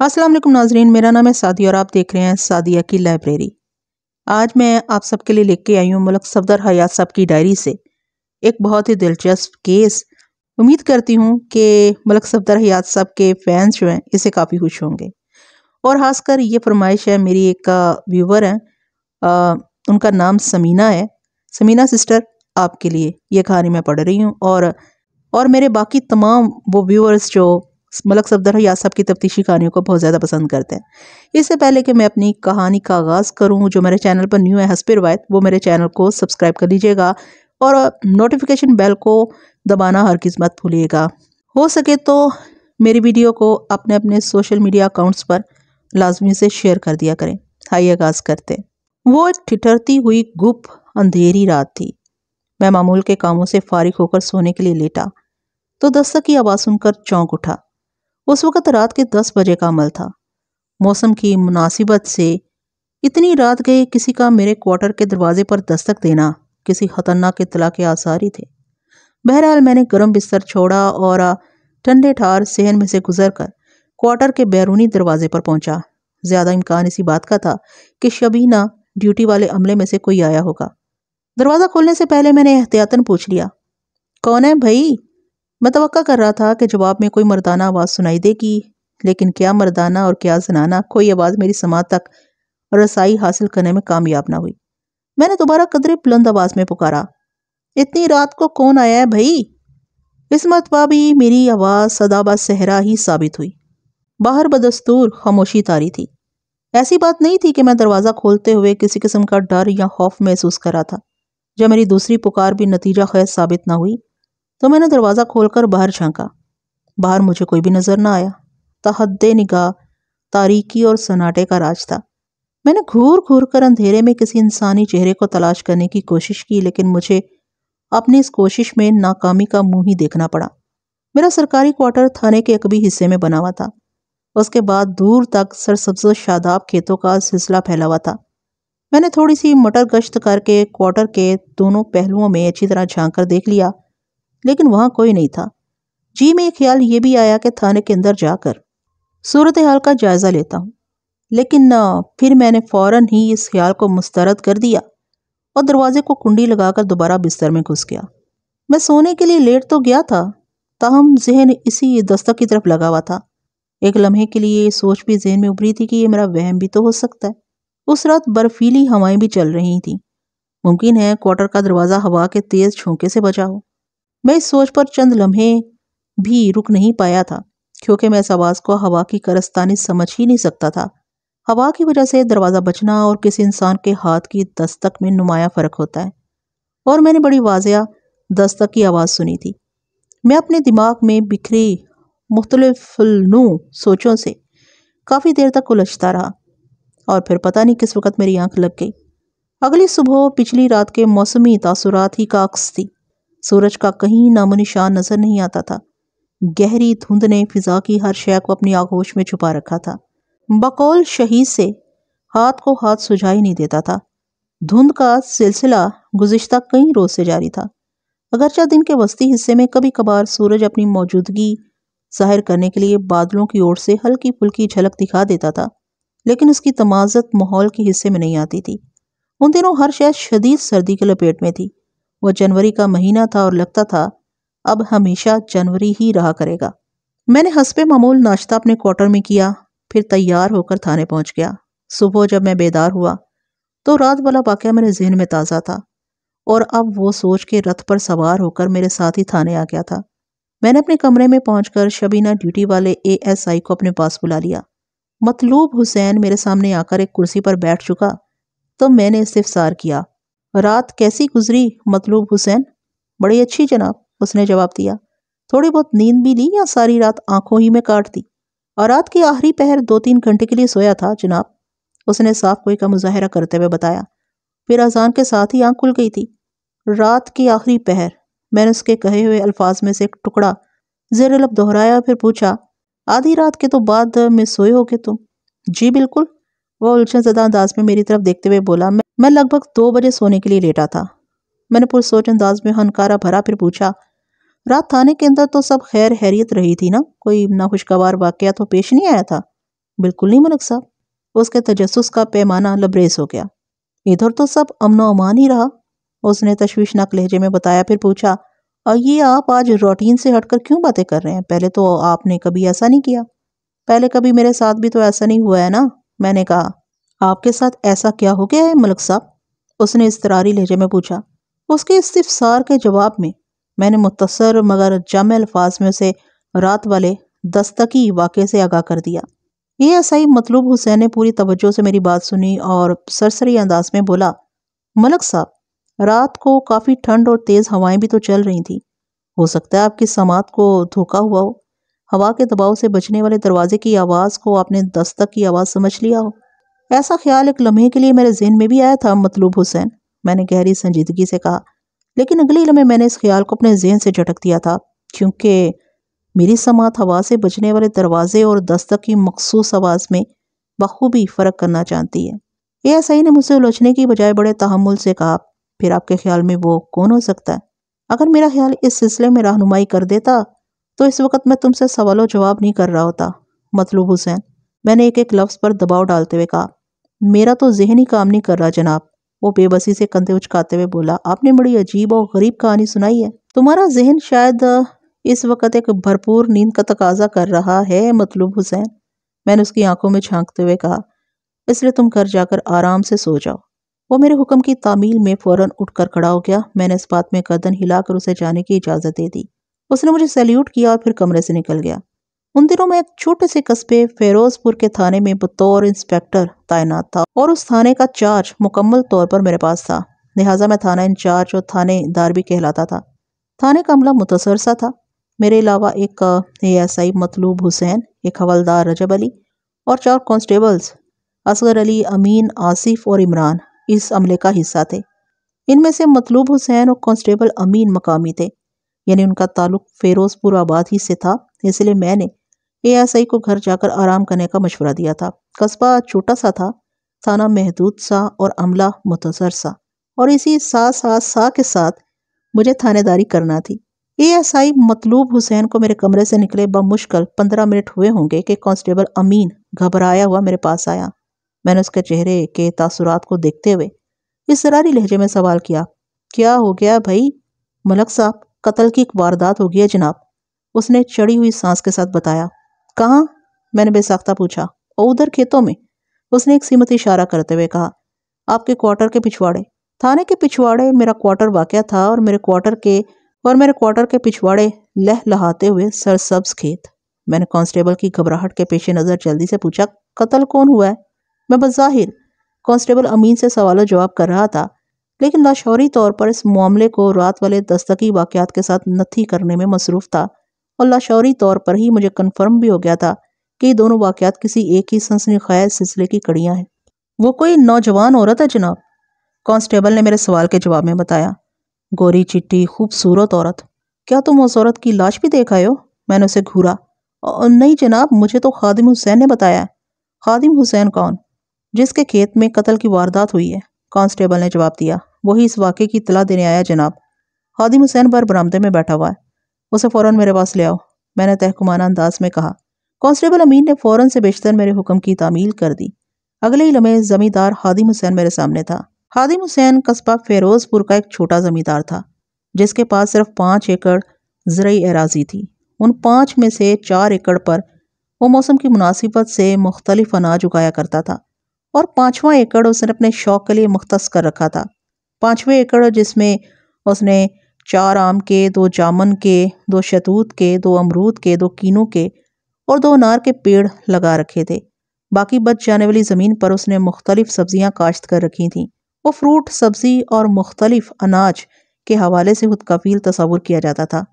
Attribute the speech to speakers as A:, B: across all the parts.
A: अस्सलाम वालेकुम नाजरीन मेरा नाम है सादिया और आप देख रहे हैं सादिया की लाइब्रेरी आज मैं आप सबके लिए लेके आई हूँ मलक सफदर हयात साहब की डायरी से एक बहुत ही दिलचस्प केस उम्मीद करती हूँ कि मलक सफदर हयात साहब के फैंस जो हैं इसे काफ़ी खुश होंगे और ख़ासकर ये फरमाइश है मेरी एक व्यूवर हैं उनका नाम समीना है समीना सिस्टर आपके लिए ये कहानी मैं पढ़ रही हूँ और और मेरे बाकी तमाम वो व्यूअर्स जो मलक सफदर या साहब की तफ्तीशी कहानियों को बहुत ज़्यादा पसंद करते हैं इससे पहले कि मैं अपनी कहानी का आगाज़ करूँ जो मेरे चैनल पर न्यू है हंसपे रवायत वो मेरे चैनल को सब्सक्राइब कर लीजिएगा और नोटिफिकेशन बेल को दबाना हर किस मत भूलिएगा हो सके तो मेरी वीडियो को अपने अपने सोशल मीडिया अकाउंट्स पर लाजमी से शेयर कर दिया करें हाई आगाज़ करते हैं वो ठिठरती हुई गुप अंधेरी रात थी मैं मामूल के कामों से फारिग होकर सोने के लिए लेटा तो दस्तक की आवाज़ सुनकर चौंक उठा उस वक़्त रात के दस बजे का अमल था मौसम की मुनासिबत से इतनी रात गए किसी का मेरे क्वार्टर के दरवाजे पर दस्तक देना किसी खतरनाक इतला के आसार ही थे बहरहाल मैंने गर्म बिस्तर छोड़ा और ठंडे ठार सहन में से गुजर कर क्वार्टर के बैरूनी दरवाजे पर पहुंचा ज़्यादा इम्कान इसी बात का था कि शबीना ड्यूटी वाले अमले में से कोई आया होगा दरवाज़ा खोलने से पहले मैंने एहतियातन पूछ लिया कौन है भाई मैं तो कर रहा था कि जवाब में कोई मर्दाना आवाज़ सुनाई देगी लेकिन क्या मर्दाना और क्या जनाना कोई आवाज़ मेरी समाज तक रसाई हासिल करने में कामयाब ना हुई मैंने दोबारा कदरे बुलंद आवाज़ में पुकारा इतनी रात को कौन आया है भाई इस मतबा भी मेरी आवाज़ सदाबा सहरा ही साबित हुई बाहर बदस्तूर खामोशी तारी थी ऐसी बात नहीं थी कि मैं दरवाज़ा खोलते हुए किसी किस्म का डर या खौफ महसूस कर रहा था जब मेरी दूसरी पुकार भी नतीजा खैर साबित ना हुई तो मैंने दरवाज़ा खोलकर बाहर झांका बाहर मुझे कोई भी नज़र ना आया तहद निगाह तारीकी और सन्नाटे का राज था मैंने घूर घूर कर अंधेरे में किसी इंसानी चेहरे को तलाश करने की कोशिश की लेकिन मुझे अपनी इस कोशिश में नाकामी का मुंह ही देखना पड़ा मेरा सरकारी क्वार्टर थाने के एक भी हिस्से में बना हुआ था उसके बाद दूर तक सरसब्ज शादाब खेतों का सिलसिला फैला हुआ था मैंने थोड़ी सी मटर गश्त करके क्वार्टर के दोनों पहलुओं में अच्छी तरह झांक कर देख लिया लेकिन वहां कोई नहीं था जी में ख्याल ये भी आया कि थाने के अंदर जाकर सूरत हाल का जायज़ा लेता हूँ लेकिन फिर मैंने फौरन ही इस ख्याल को मुस्तरद कर दिया और दरवाजे को कुंडी लगाकर दोबारा बिस्तर में घुस गया मैं सोने के लिए लेट तो गया था ताहम जहन इसी दस्तक की तरफ लगा हुआ था एक लम्हे के लिए ये सोच भी जहन में उभरी थी कि ये मेरा वहम भी तो हो सकता है उस रात बर्फीली हवाएं भी चल रही थीं मुमकिन है क्वार्टर का दरवाज़ा हवा के तेज़ झोंके से बचा हो मैं इस सोच पर चंद लम्हे भी रुक नहीं पाया था क्योंकि मैं इस आवाज़ को हवा की करस्तानी समझ ही नहीं सकता था हवा की वजह से दरवाज़ा बचना और किसी इंसान के हाथ की दस्तक में नुमाया फ़र्क होता है और मैंने बड़ी वाजिया दस्तक की आवाज़ सुनी थी मैं अपने दिमाग में बिखरी मुख्तलफ़लनू सोचों से काफ़ी देर तक उलझता रहा और फिर पता नहीं किस वक्त मेरी आंख लग गई अगली सुबह पिछली रात के मौसमी तासुरात ही का अक्स थी सूरज का कहीं नामो निशान नजर नहीं आता था गहरी धुंध ने फिजा की हर शय को अपनी आगोश में छुपा रखा था बकौल शहीद से हाथ को हाथ सुझाई नहीं देता था धुंध का सिलसिला गुज्त कई रोज से जारी था अगरचा दिन के वस्ती हिस्से में कभी कभार सूरज अपनी मौजूदगी जाहिर करने के लिए बादलों की ओर से हल्की फुल्की झलक दिखा देता था लेकिन उसकी तमाजत माहौल के हिस्से में नहीं आती थी उन दिनों हर शहर शदीद सर्दी के लपेट में थी वो जनवरी का महीना था और लगता था अब हमेशा जनवरी ही रहा करेगा मैंने हंसपे मामूल नाश्ता अपने क्वार्टर में किया फिर तैयार होकर थाने पहुंच गया सुबह जब मैं बेदार हुआ तो रात वाला वाक्य मेरे जहन में ताज़ा था और अब वो सोच के रथ पर सवार होकर मेरे साथ ही थाने आ गया था मैंने अपने कमरे में पहुंचकर शबीना ड्यूटी वाले एएसआई को अपने पास बुला लिया मतलूब हुसैन मेरे सामने आकर एक कुर्सी पर बैठ चुका तो मैंने इस्तेफसार किया रात कैसी गुजरी मतलूब हुसैन बड़ी अच्छी जनाब उसने जवाब दिया थोड़ी बहुत नींद भी ली या सारी रात आंखों ही में काट दी और रात के आखिरी पहर दो तीन घंटे के लिए सोया था जनाब उसने साफ कोई का मुजाहरा करते हुए बताया फिर अजान के साथ ही आंख खुल गई थी रात की आखिरी पहर मैंने उसके कहे हुए अल्फाज में से एक टुकड़ा जेर दोहराया फिर पूछा आधी रात के तो बाद में सोए हो गए तुम जी बिल्कुल वह सदा अंदाज में मेरी तरफ देखते हुए बोला मैं, मैं लगभग दो बजे सोने के लिए लेटा था मैंने पुरसोच अंदाज में हनकारा भरा फिर पूछा रात थाने के अंदर तो सब खैर हैरियत रही थी ना कोई नाखुशगवार वाक़ तो पेश नहीं आया था बिल्कुल नहीं मलक साहब उसके तजस का पैमाना लबरेज हो गया इधर तो सब अमन अमान ही रहा उसने तशवीशनाक लहजे में बताया फिर पूछा और ये आप आज रोटीन से हटकर क्यों बातें कर रहे हैं पहले तो आपने कभी ऐसा नहीं किया पहले कभी मेरे साथ भी तो ऐसा नहीं हुआ है ना मैंने कहा आपके साथ ऐसा क्या हो गया है मलक साहब उसने इसतरारी लहजे में पूछा उसके इस्तिफसार के जवाब में मैंने मुतसर मगर जाम अल्फाज में उसे रात वाले दस्तकी वाक़े से आगाह कर दिया ये ऐसाई मतलूब हुसैन ने पूरी तवज्जो से मेरी बात सुनी और सरसरी अंदाज में बोला मलक साहब रात को काफ़ी ठंड और तेज़ हवाएं भी तो चल रही थी हो सकता है आपकी समात को धोखा हुआ हो हवा के दबाव से बचने वाले दरवाजे की आवाज़ को आपने दस्तक की आवाज़ समझ लिया हो ऐसा ख्याल एक लम्हे के लिए मेरे जहन में भी आया था मतलूब हुसैन मैंने गहरी संजीदगी से कहा लेकिन अगले लम्हे मैंने इस ख्याल को अपने जहन से झटक दिया था क्योंकि मेरी समात हवा से बचने वाले दरवाजे और दस्तक की मखसूस आवाज़ में बखूबी फ़र्क करना चाहती है ए एस आई ने मुझसे उलझने की बजाय बड़े तहमुल से कहा फिर आपके ख्याल में वो कौन हो सकता है अगर मेरा ख्याल इस सिलसिले में रहनुमाई कर देता तो इस वक्त मैं तुमसे सवाल जवाब नहीं कर रहा होता मतलूब हुसैन मैंने एक एक लफ्ज़ पर दबाव डालते हुए कहा मेरा तो जहन ही काम नहीं कर रहा जनाब वो बेबसी से कंधे उचकाते हुए बोला आपने बड़ी अजीब और गरीब कहानी सुनाई है तुम्हारा जहन शायद इस वक्त एक भरपूर नींद का तकाजा कर रहा है मतलूब हुसैन मैंने उसकी आंखों में झांकते हुए कहा इसलिए तुम घर जाकर आराम से सो जाओ वो मेरे हुक्म की तामील में फ़ौरन उठकर खड़ा हो गया मैंने इस बात में कदन हिलाकर उसे जाने की इजाज़त दे दी उसने मुझे सैल्यूट किया और फिर कमरे से निकल गया उन दिनों मैं एक छोटे से कस्बे फेरोजपुर के थाने में बतौर इंस्पेक्टर तैनात था और उस थाने का चार्ज मुकम्मल तौर पर मेरे पास था लिहाजा मैं थाना इंचार्ज और थानेदार भी कहलाता था थाने का अमला मुतसर सा था मेरे अलावा एक एएसआई मतलूब हुसैन एक हवलदार रजब अली और चार कांस्टेबल्स असगर अली अमीन आसिफ और इमरान इस अमले का हिस्सा थे इनमें से मतलूब हुसैन और कांस्टेबल अमीन मकामी थे यानी उनका ताल्लुक फेरोजपुर आबाद ही से था इसलिए मैंने एएसआई को घर जाकर आराम करने का मशवरा दिया था कस्बा छोटा सा था थाना महदूद सा और अमला मुतसर सा और इसी सा सा सा के साथ मुझे थानेदारी करना थी एएसआई मतलूब हुसैन को मेरे कमरे से निकले मुश्किल पंद्रह मिनट हुए होंगे कि कांस्टेबल अमीन घबराया हुआ मेरे पास आया मैंने उसके चेहरे के तासुरात को देखते हुए इस सरारी लहजे में सवाल किया क्या हो गया भाई मलक साहब कत्ल की एक वारदात हो गई है जनाब उसने चढ़ी हुई सांस के साथ बताया कहाँ मैंने बेसाख्ता पूछा और उधर खेतों में उसने एक सीमत इशारा करते हुए कहा आपके क्वार्टर के पिछवाड़े थाने के पिछवाड़े मेरा क्वार्टर वाक़ था और मेरे क्वार्टर के और मेरे क्वार्टर के पिछवाड़े लह लहाते हुए सरसब्ज खेत मैंने कांस्टेबल की घबराहट के पेशे नज़र जल्दी से पूछा कत्ल कौन हुआ है मैं बज़ाहिर कांस्टेबल अमीन से सवाल जवाब कर रहा था लेकिन लाशौरी तौर पर इस मामले को रात वाले दस्तकी वाक़ात के साथ नथी करने में मसरूफ़ था और लाशौरी तौर पर ही मुझे कन्फर्म भी हो गया था कि ये दोनों वाक़ात किसी एक ही सनसनी खैर सिलसिले की कड़ियाँ हैं वो कोई नौजवान औरत है जनाब कांस्टेबल ने मेरे सवाल के जवाब में बताया गोरी चिट्टी खूबसूरत औरत क्या तुम उस औरत की लाश भी देख हो मैंने उसे घूरा और नहीं जनाब मुझे तो खादिम हुसैन ने बताया खादिम हुसैन कौन जिसके खेत में कत्ल की वारदात हुई है कांस्टेबल ने जवाब दिया वही इस वाक़े की इतला देने आया जनाब खादिम हुसैन बार बरामदे में बैठा हुआ है उसे फ़ौर मेरे पास ले आओ मैंने तहकुमाना अंदाज में कहा कांस्टेबल अमीन ने फ़ौरन से बेशतर मेरे हुक्म की तामील कर दी अगले ही लम्हे ज़मींदार हादिम हुसैन मेरे सामने था हादिम हुसैन कस्बा फेरोज़पुर का एक छोटा ज़मींदार था जिसके पास सिर्फ पाँच एकड़ ज़रूरी एराजी थी उन पाँच में से चार एकड़ पर वो मौसम की मुनासिबत से मुख्तलिफ अनाज उगाया करता था और पाँचवा एकड़ उसने अपने शौक के लिए मुख्त कर रखा था पाँचवें एकड़ जिसमें उसने चार आम के दो जामन के दो शतूत के दो अमरूद के दो कीनों के और दो अनार के पेड़ लगा रखे थे बाकी बच जाने वाली ज़मीन पर उसने मुख्तलिफ सब्जियां काश्त कर रखी थीं वो फ्रूट सब्जी और मुख्तलिफ अनाज के हवाले से खुद कफील तस्वुर किया जाता था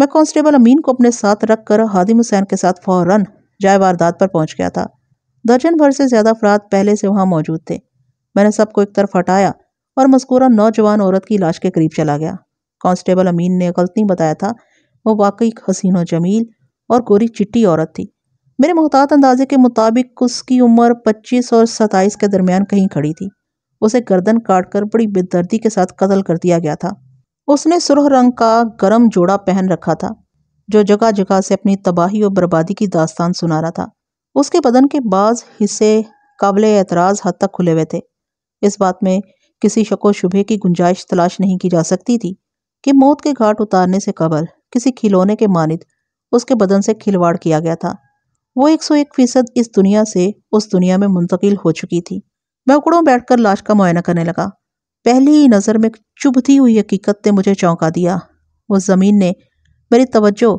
A: मैं कांस्टेबल अमीन को अपने साथ रख कर हादिम हुसैन के साथ फ़ौरन जाए वारदात पर पहुंच गया था दर्जन भर से ज्यादा अफराद पहले से वहां मौजूद थे मैंने सबको एक तरफ हटाया और मस्कूरा नौजवान औरत की लाश के करीब चला गया कांस्टेबल अमीन ने गलत नहीं बताया था वो वाकई हसीन जमील और गोरी चिट्टी औरत थी मेरे मोहतात अंदाजे के मुताबिक उसकी उम्र 25 और 27 के दरमियान कहीं खड़ी थी उसे गर्दन काट कर बड़ी बेदर्दी के साथ कत्ल कर दिया गया था उसने सुरह रंग का गर्म जोड़ा पहन रखा था जो जगह जगह से अपनी तबाही और बर्बादी की दास्तान सुना रहा था उसके बदन के बाज हिस्से काबिल एतराज़ हद तक खुले हुए थे इस बात में किसी शको शुबे की गुंजाइश तलाश नहीं की जा सकती थी कि मौत के घाट उतारने से कबल किसी खिलौने के मानद उसके बदन से खिलवाड़ किया गया था वो एक सौ एक फीसद इस दुनिया से उस दुनिया में मुंतकिल हो चुकी थी मैं उकड़ों बैठकर लाश का मुआयना करने लगा पहली ही नज़र में चुभती हुई हकीकत ने मुझे चौंका दिया उस ज़मीन ने मेरी तवज्जो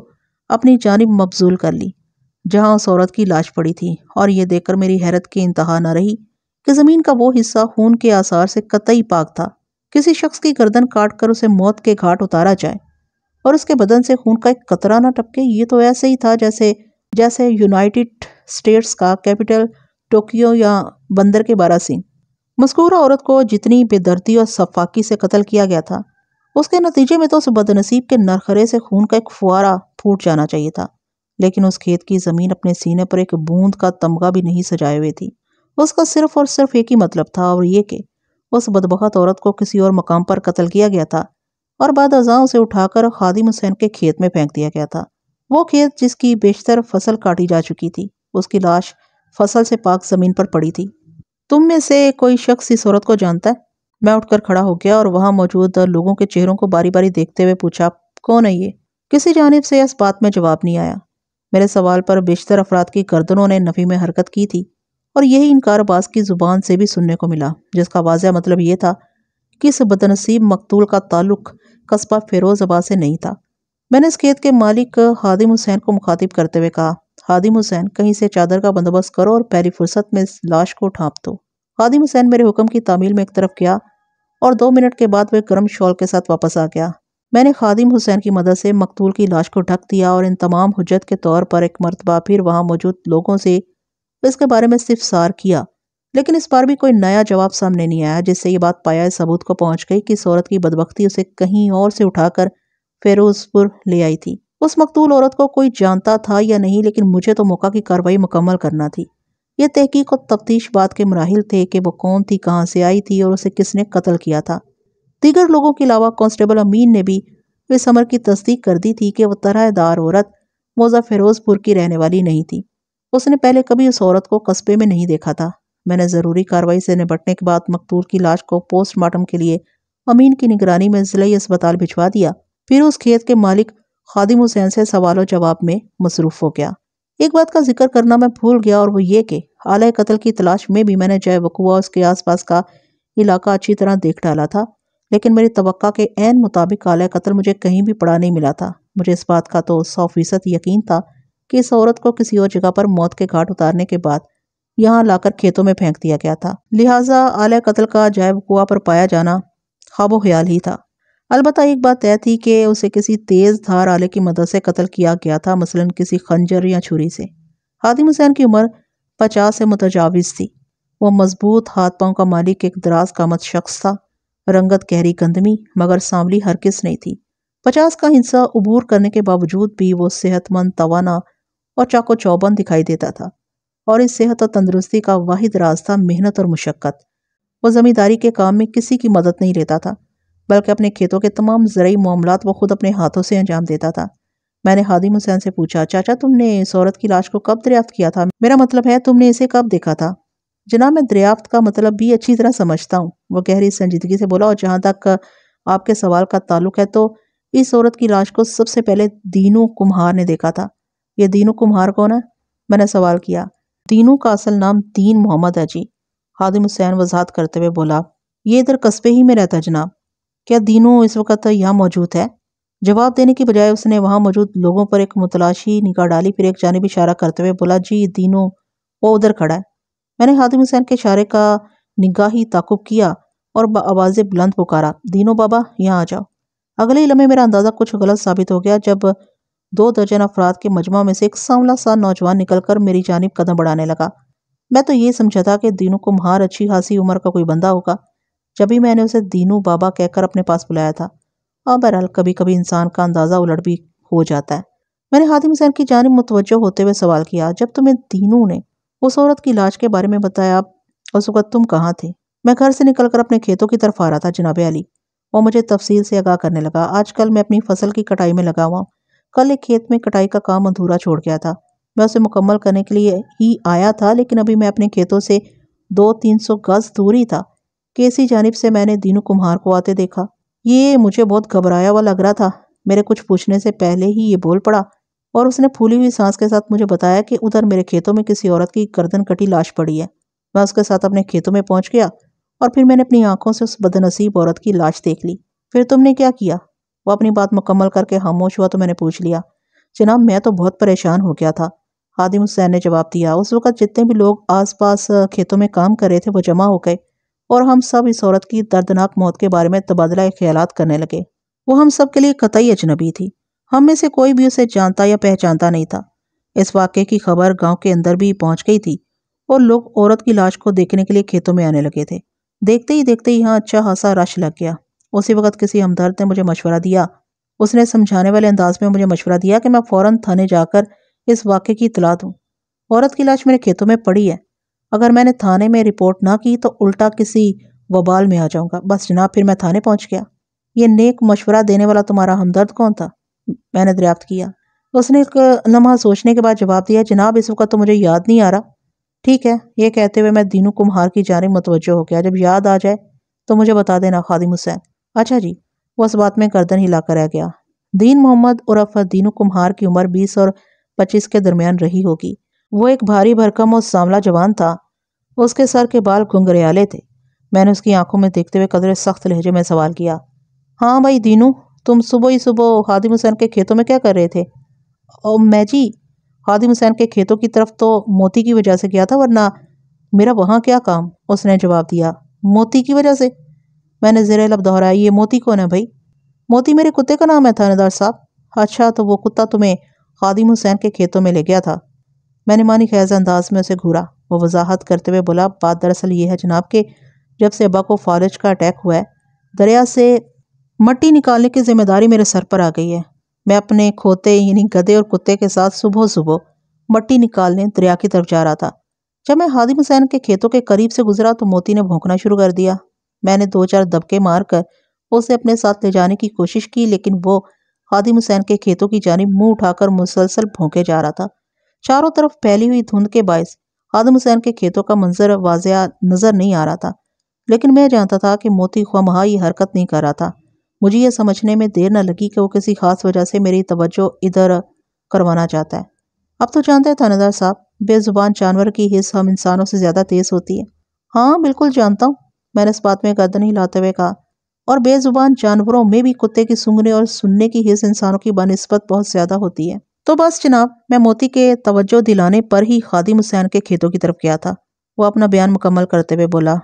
A: अपनी जानब मबजूल कर ली जहां उस औरत की लाश पड़ी थी और यह देखकर मेरी हैरत की इंतहा न रही कि ज़मीन का वो हिस्सा खून के आसार से कतई पाक था किसी शख्स की गर्दन काट कर उसे मौत के घाट उतारा जाए और उसके बदन से खून का एक कतरा ना टपके ये तो ऐसे ही था जैसे जैसे यूनाइटेड स्टेट्स का कैपिटल टोक्यो या बंदर के बारा सिंह मस्कूरा औरत को जितनी बेदर्दी और सफाकी से कत्ल किया गया था उसके नतीजे में तो उस बदनसीब के नरखरे से खून का एक फुहारा फूट जाना चाहिए था लेकिन उस खेत की जमीन अपने सीने पर एक बूंद का तमगा भी नहीं सजाए हुए थी उसका सिर्फ और सिर्फ एक ही मतलब था और ये कि उस बदबहत औरत को किसी और मकाम पर कत्ल किया गया था और बाद अजा उसे उठाकर खादिम हुसैन के खेत में फेंक दिया गया था वो खेत जिसकी बेशतर फसल काटी जा चुकी थी उसकी लाश फसल से पाक जमीन पर पड़ी थी तुम में से कोई शख्स इस औरत को जानता है मैं उठकर खड़ा हो गया और वहां मौजूद लोगों के चेहरों को बारी बारी देखते हुए पूछा कौन है ये किसी जानब से इस बात में जवाब नहीं आया मेरे सवाल पर बेशतर अफराद की गर्दनों ने नफी में हरकत की थी और यही इनकारबाज की ज़ुबान से भी सुनने को मिला जिसका वाजिया मतलब ये था कि इस बदनसीब मकतूल का ताल्लुक कस्बा फिरोजाबाद से नहीं था मैंने इस खेत के मालिक हादिम हुसैन को मुखातिब करते हुए कहा हादिम हुसैन कहीं से चादर का बंदोबस्त करो और पहली फुर्सत में इस लाश को ठाप दो हादिम हुसैन मेरे हुक्म की तामील में एक तरफ गया और दो मिनट के बाद वह गर्म शॉल के साथ वापस आ गया मैंने खादिम हुसैन की मदद से मकतूल की लाश को ढक दिया और इन तमाम हजत के तौर पर एक मरतबा फिर वहाँ मौजूद लोगों से इसके बारे में सिफसार किया लेकिन इस बार भी कोई नया जवाब सामने नहीं आया जिससे ये बात पाया सबूत को पहुँच गई कि इस औरत की बदबकती उसे कहीं और से उठाकर फेरोजपुर ले आई थी उस मकतूल औरत को कोई जानता था या नहीं लेकिन मुझे तो मौका की कार्रवाई मुकम्मल करना थी ये तहकीक और तफ्तीश बात के मराहल थे कि वो कौन थी कहाँ से आई थी और उसे किसने कत्ल किया था दीगर लोगों के अलावा कांस्टेबल अमीन ने भी इस अमर की तस्दीक कर दी थी कि वह तरहदार औरत मोजा फिरोजपुर की रहने वाली नहीं थी उसने पहले कभी उस औरत को कस्बे में नहीं देखा था मैंने ज़रूरी कार्रवाई से निपटने के बाद मकतूल की लाश को पोस्टमार्टम के लिए अमीन की निगरानी में ज़िले अस्पताल भिजवा दिया फिर उस खेत के मालिक खादिम हुसैन से सवाल जवाब में मसरूफ़ हो गया एक बात का जिक्र करना मैं भूल गया और वो ये कि आला कत्ल की तलाश में भी मैंने जय वकुआ उसके आसपास का इलाका अच्छी तरह देख डाला था लेकिन मेरी तवक्का के एन मुताबिक काला कतल मुझे कहीं भी पड़ा नहीं मिला था मुझे इस बात का तो सौ फीसद यकीन था कि इस औरत को किसी और जगह पर मौत के घाट उतारने के बाद यहाँ लाकर खेतों में फेंक दिया गया था लिहाजा आला कत्ल का जायब कुआ पर पाया जाना खाबो ख्याल ही था अलबत् एक बात तय थी कि उसे किसी तेज़ धार आले की मदद से कत्ल किया गया था मसलन किसी खंजर या छुरी से हादिम हुसैन की उम्र पचास से मुतजाविज़ थी वह मजबूत हाथ पांव का मालिक एक दराज कामत शख्स था रंगत गहरी गंदमी मगर सांवली किस नहीं थी पचास का हिस्सा उबूर करने के बावजूद भी वो सेहतमंद तवाना और चाको चौबंद दिखाई देता था और इस सेहत और तंदरुस्ती का वाहिद था मेहनत और मुशक्क़त वो ज़मींदारी के काम में किसी की मदद नहीं लेता था बल्कि अपने खेतों के तमाम ज़रूरी मामला वो खुद अपने हाथों से अंजाम देता था मैंने हादिम हुसैन से पूछा चाचा तुमने इस औरत की लाश को कब दरियाफ्त किया था मेरा मतलब है तुमने इसे कब देखा था जना मैं दरियाफ्त का मतलब भी अच्छी तरह समझता हूँ वह गहरी संजीदगी से बोला और जहाँ तक आपके सवाल का ताल्लुक है तो इस औरत की लाश को सबसे पहले दीनू कुम्हार ने देखा था यह दीनू कुम्हार कौन है मैंने सवाल किया दीनू का असल नाम दीन मोहम्मद है जी हादिम हुसैन वजाहत करते हुए बोला ये इधर कस्बे ही में रहता है जनाब क्या दीनू इस वक्त यहाँ मौजूद है जवाब देने की बजाय उसने वहाँ मौजूद लोगों पर एक मुतलाशी निकाह डाली फिर एक जानब इशारा करते हुए बोला जी दीनू वो उधर खड़ा है मैंने हादिम हुसैन के इशारे का निगाही ताकुब किया और आवाज़ बुलंद पुकारा दीनो बाबा यहाँ आ जाओ अगले लम्हे मेरा अंदाज़ा कुछ गलत साबित हो गया जब दो दर्जन अफराद के मजमा में से एक सामला सा नौजवान निकलकर मेरी जानब कदम बढ़ाने लगा मैं तो ये समझा था कि दीनू को महार अच्छी खासी उम्र का कोई बंदा होगा जब भी मैंने उसे दीनू बाबा कहकर अपने पास बुलाया था और बहरहाल कभी कभी इंसान का अंदाज़ा उलट भी हो जाता है मैंने हादिम हुसैन की जानब मुतवजह होते हुए सवाल किया जब तुम्हें दीनू ने उस औरत की लाश के बारे में बताया आप उस वक्त तुम कहाँ थे मैं घर से निकलकर अपने खेतों की तरफ आ रहा था जनाब अली वो मुझे तफसील से आगाह करने लगा आजकल मैं अपनी फसल की कटाई में लगा हुआ कल एक खेत में कटाई का काम अधूरा छोड़ गया था मैं उसे मुकम्मल करने के लिए ही आया था लेकिन अभी मैं अपने खेतों से दो तीन सौ गज दूर ही था केसी जानब से मैंने दीनू कुम्हार को आते देखा ये मुझे बहुत घबराया हुआ लग रहा था मेरे कुछ पूछने से पहले ही ये बोल पड़ा और उसने फूली हुई सांस के साथ मुझे बताया कि उधर मेरे खेतों में किसी औरत की गर्दन कटी लाश पड़ी है मैं उसके साथ अपने खेतों में पहुंच गया और फिर मैंने अपनी आंखों से उस बदनसीब औरत की लाश देख ली फिर तुमने क्या किया वो अपनी बात मुकम्मल करके खामोश हुआ तो मैंने पूछ लिया जनाब मैं तो बहुत परेशान हो गया था हादिम हुसैन ने जवाब दिया उस वक़्त जितने भी लोग पास खेतों में काम कर रहे थे वो जमा हो गए और हम सब इस औरत की दर्दनाक मौत के बारे में तबादला ख्याल करने लगे वो हम सब के लिए कतई अजनबी थी हम में से कोई भी उसे जानता या पहचानता नहीं था इस वाक्य की खबर गांव के अंदर भी पहुंच गई थी और लोग औरत की लाश को देखने के लिए खेतों में आने लगे थे देखते ही देखते ही यहाँ अच्छा खासा रश लग गया उसी वक्त किसी हमदर्द ने मुझे मशवरा दिया उसने समझाने वाले अंदाज में मुझे मशवरा दिया कि मैं फ़ौरन थाने जाकर इस वाक्य की इतला दूँ औरत की लाश मेरे खेतों में पड़ी है अगर मैंने थाने में रिपोर्ट ना की तो उल्टा किसी वबाल में आ जाऊँगा बस जनाब फिर मैं थाने पहुँच गया ये नेक मशवरा देने वाला तुम्हारा हमदर्द कौन था मैंने दरियाफ्त किया उसने एक लम्हा सोचने के बाद जवाब दिया जनाब इस वक्त तो मुझे याद नहीं आ रहा ठीक है ये कहते हुए मैं दीनू कुम्हार की जानब मतवजह हो गया जब याद आ जाए तो मुझे बता देना खादिम हुसैन अच्छा जी वो इस बात में गर्दन हिला कर रह गया दीन मोहम्मद उर्फ दीनू कुम्हार की उम्र बीस और पच्चीस के दरमियान रही होगी वो एक भारी भरकम और सांवला जवान था उसके सर के बाल घुंघरियाले थे मैंने उसकी आंखों में देखते हुए कदरे सख्त लहजे में सवाल किया हाँ भाई दीनू तुम सुबह ही सुबह हादिम हुसैन के खेतों में क्या कर रहे थे ओ मैं जी हादिम हुसैन के खेतों की तरफ तो मोती की वजह से गया था वरना मेरा वहाँ क्या काम उसने जवाब दिया मोती की वजह से मैंने ज़र लब दोहराया ये मोती कौन है भाई मोती मेरे कुत्ते का नाम है थानेदार साहब अच्छा तो वो कुत्ता तुम्हें खादिम हुसैन के खेतों में ले गया था मैंने मानी खैज अंदाज में उसे घूरा वो वजाहत करते हुए बोला बात दरअसल ये है जनाब के जब से अबा को फालिज का अटैक हुआ है दरिया से मट्टी निकालने की जिम्मेदारी मेरे सर पर आ गई है मैं अपने खोते यानी गधे और कुत्ते के साथ सुबह सुबह मट्टी निकालने दरिया की तरफ जा रहा था जब मैं हादिम हुसैन के खेतों के करीब से गुजरा तो मोती ने भोंकना शुरू कर दिया मैंने दो चार दबके मारकर उसे अपने साथ ले जाने की कोशिश की लेकिन वो हादिम हुसैन के खेतों की जानब मुंह उठाकर मुसलसल भोंके जा रहा था चारों तरफ फैली हुई धुंध के बायस हादिम हुसैन के खेतों का मंजर वाजिया नज़र नहीं आ रहा था लेकिन मैं जानता था कि मोती ख्वामहा ये हरकत नहीं कर रहा था मुझे यह समझने में देर न लगी कि वो किसी खास वजह से मेरी तवज्जो इधर करवाना चाहता है अब तो जानते हैं थानेदार साहब बेजुबान जानवर की हिस्स हम इंसानों से ज़्यादा तेज़ होती है हाँ बिल्कुल जानता हूँ मैंने इस बात में गर्दन हिलाते हुए कहा और बेजुबान जानवरों में भी कुत्ते की सूंघने और सुनने की हिस्स इंसानों की बनस्बत बहुत ज़्यादा होती है तो बस जनाब मैं मोती के तवज्जो दिलाने पर ही खादिम हुसैन के खेतों की तरफ गया था वो अपना बयान मुकम्मल करते हुए बोला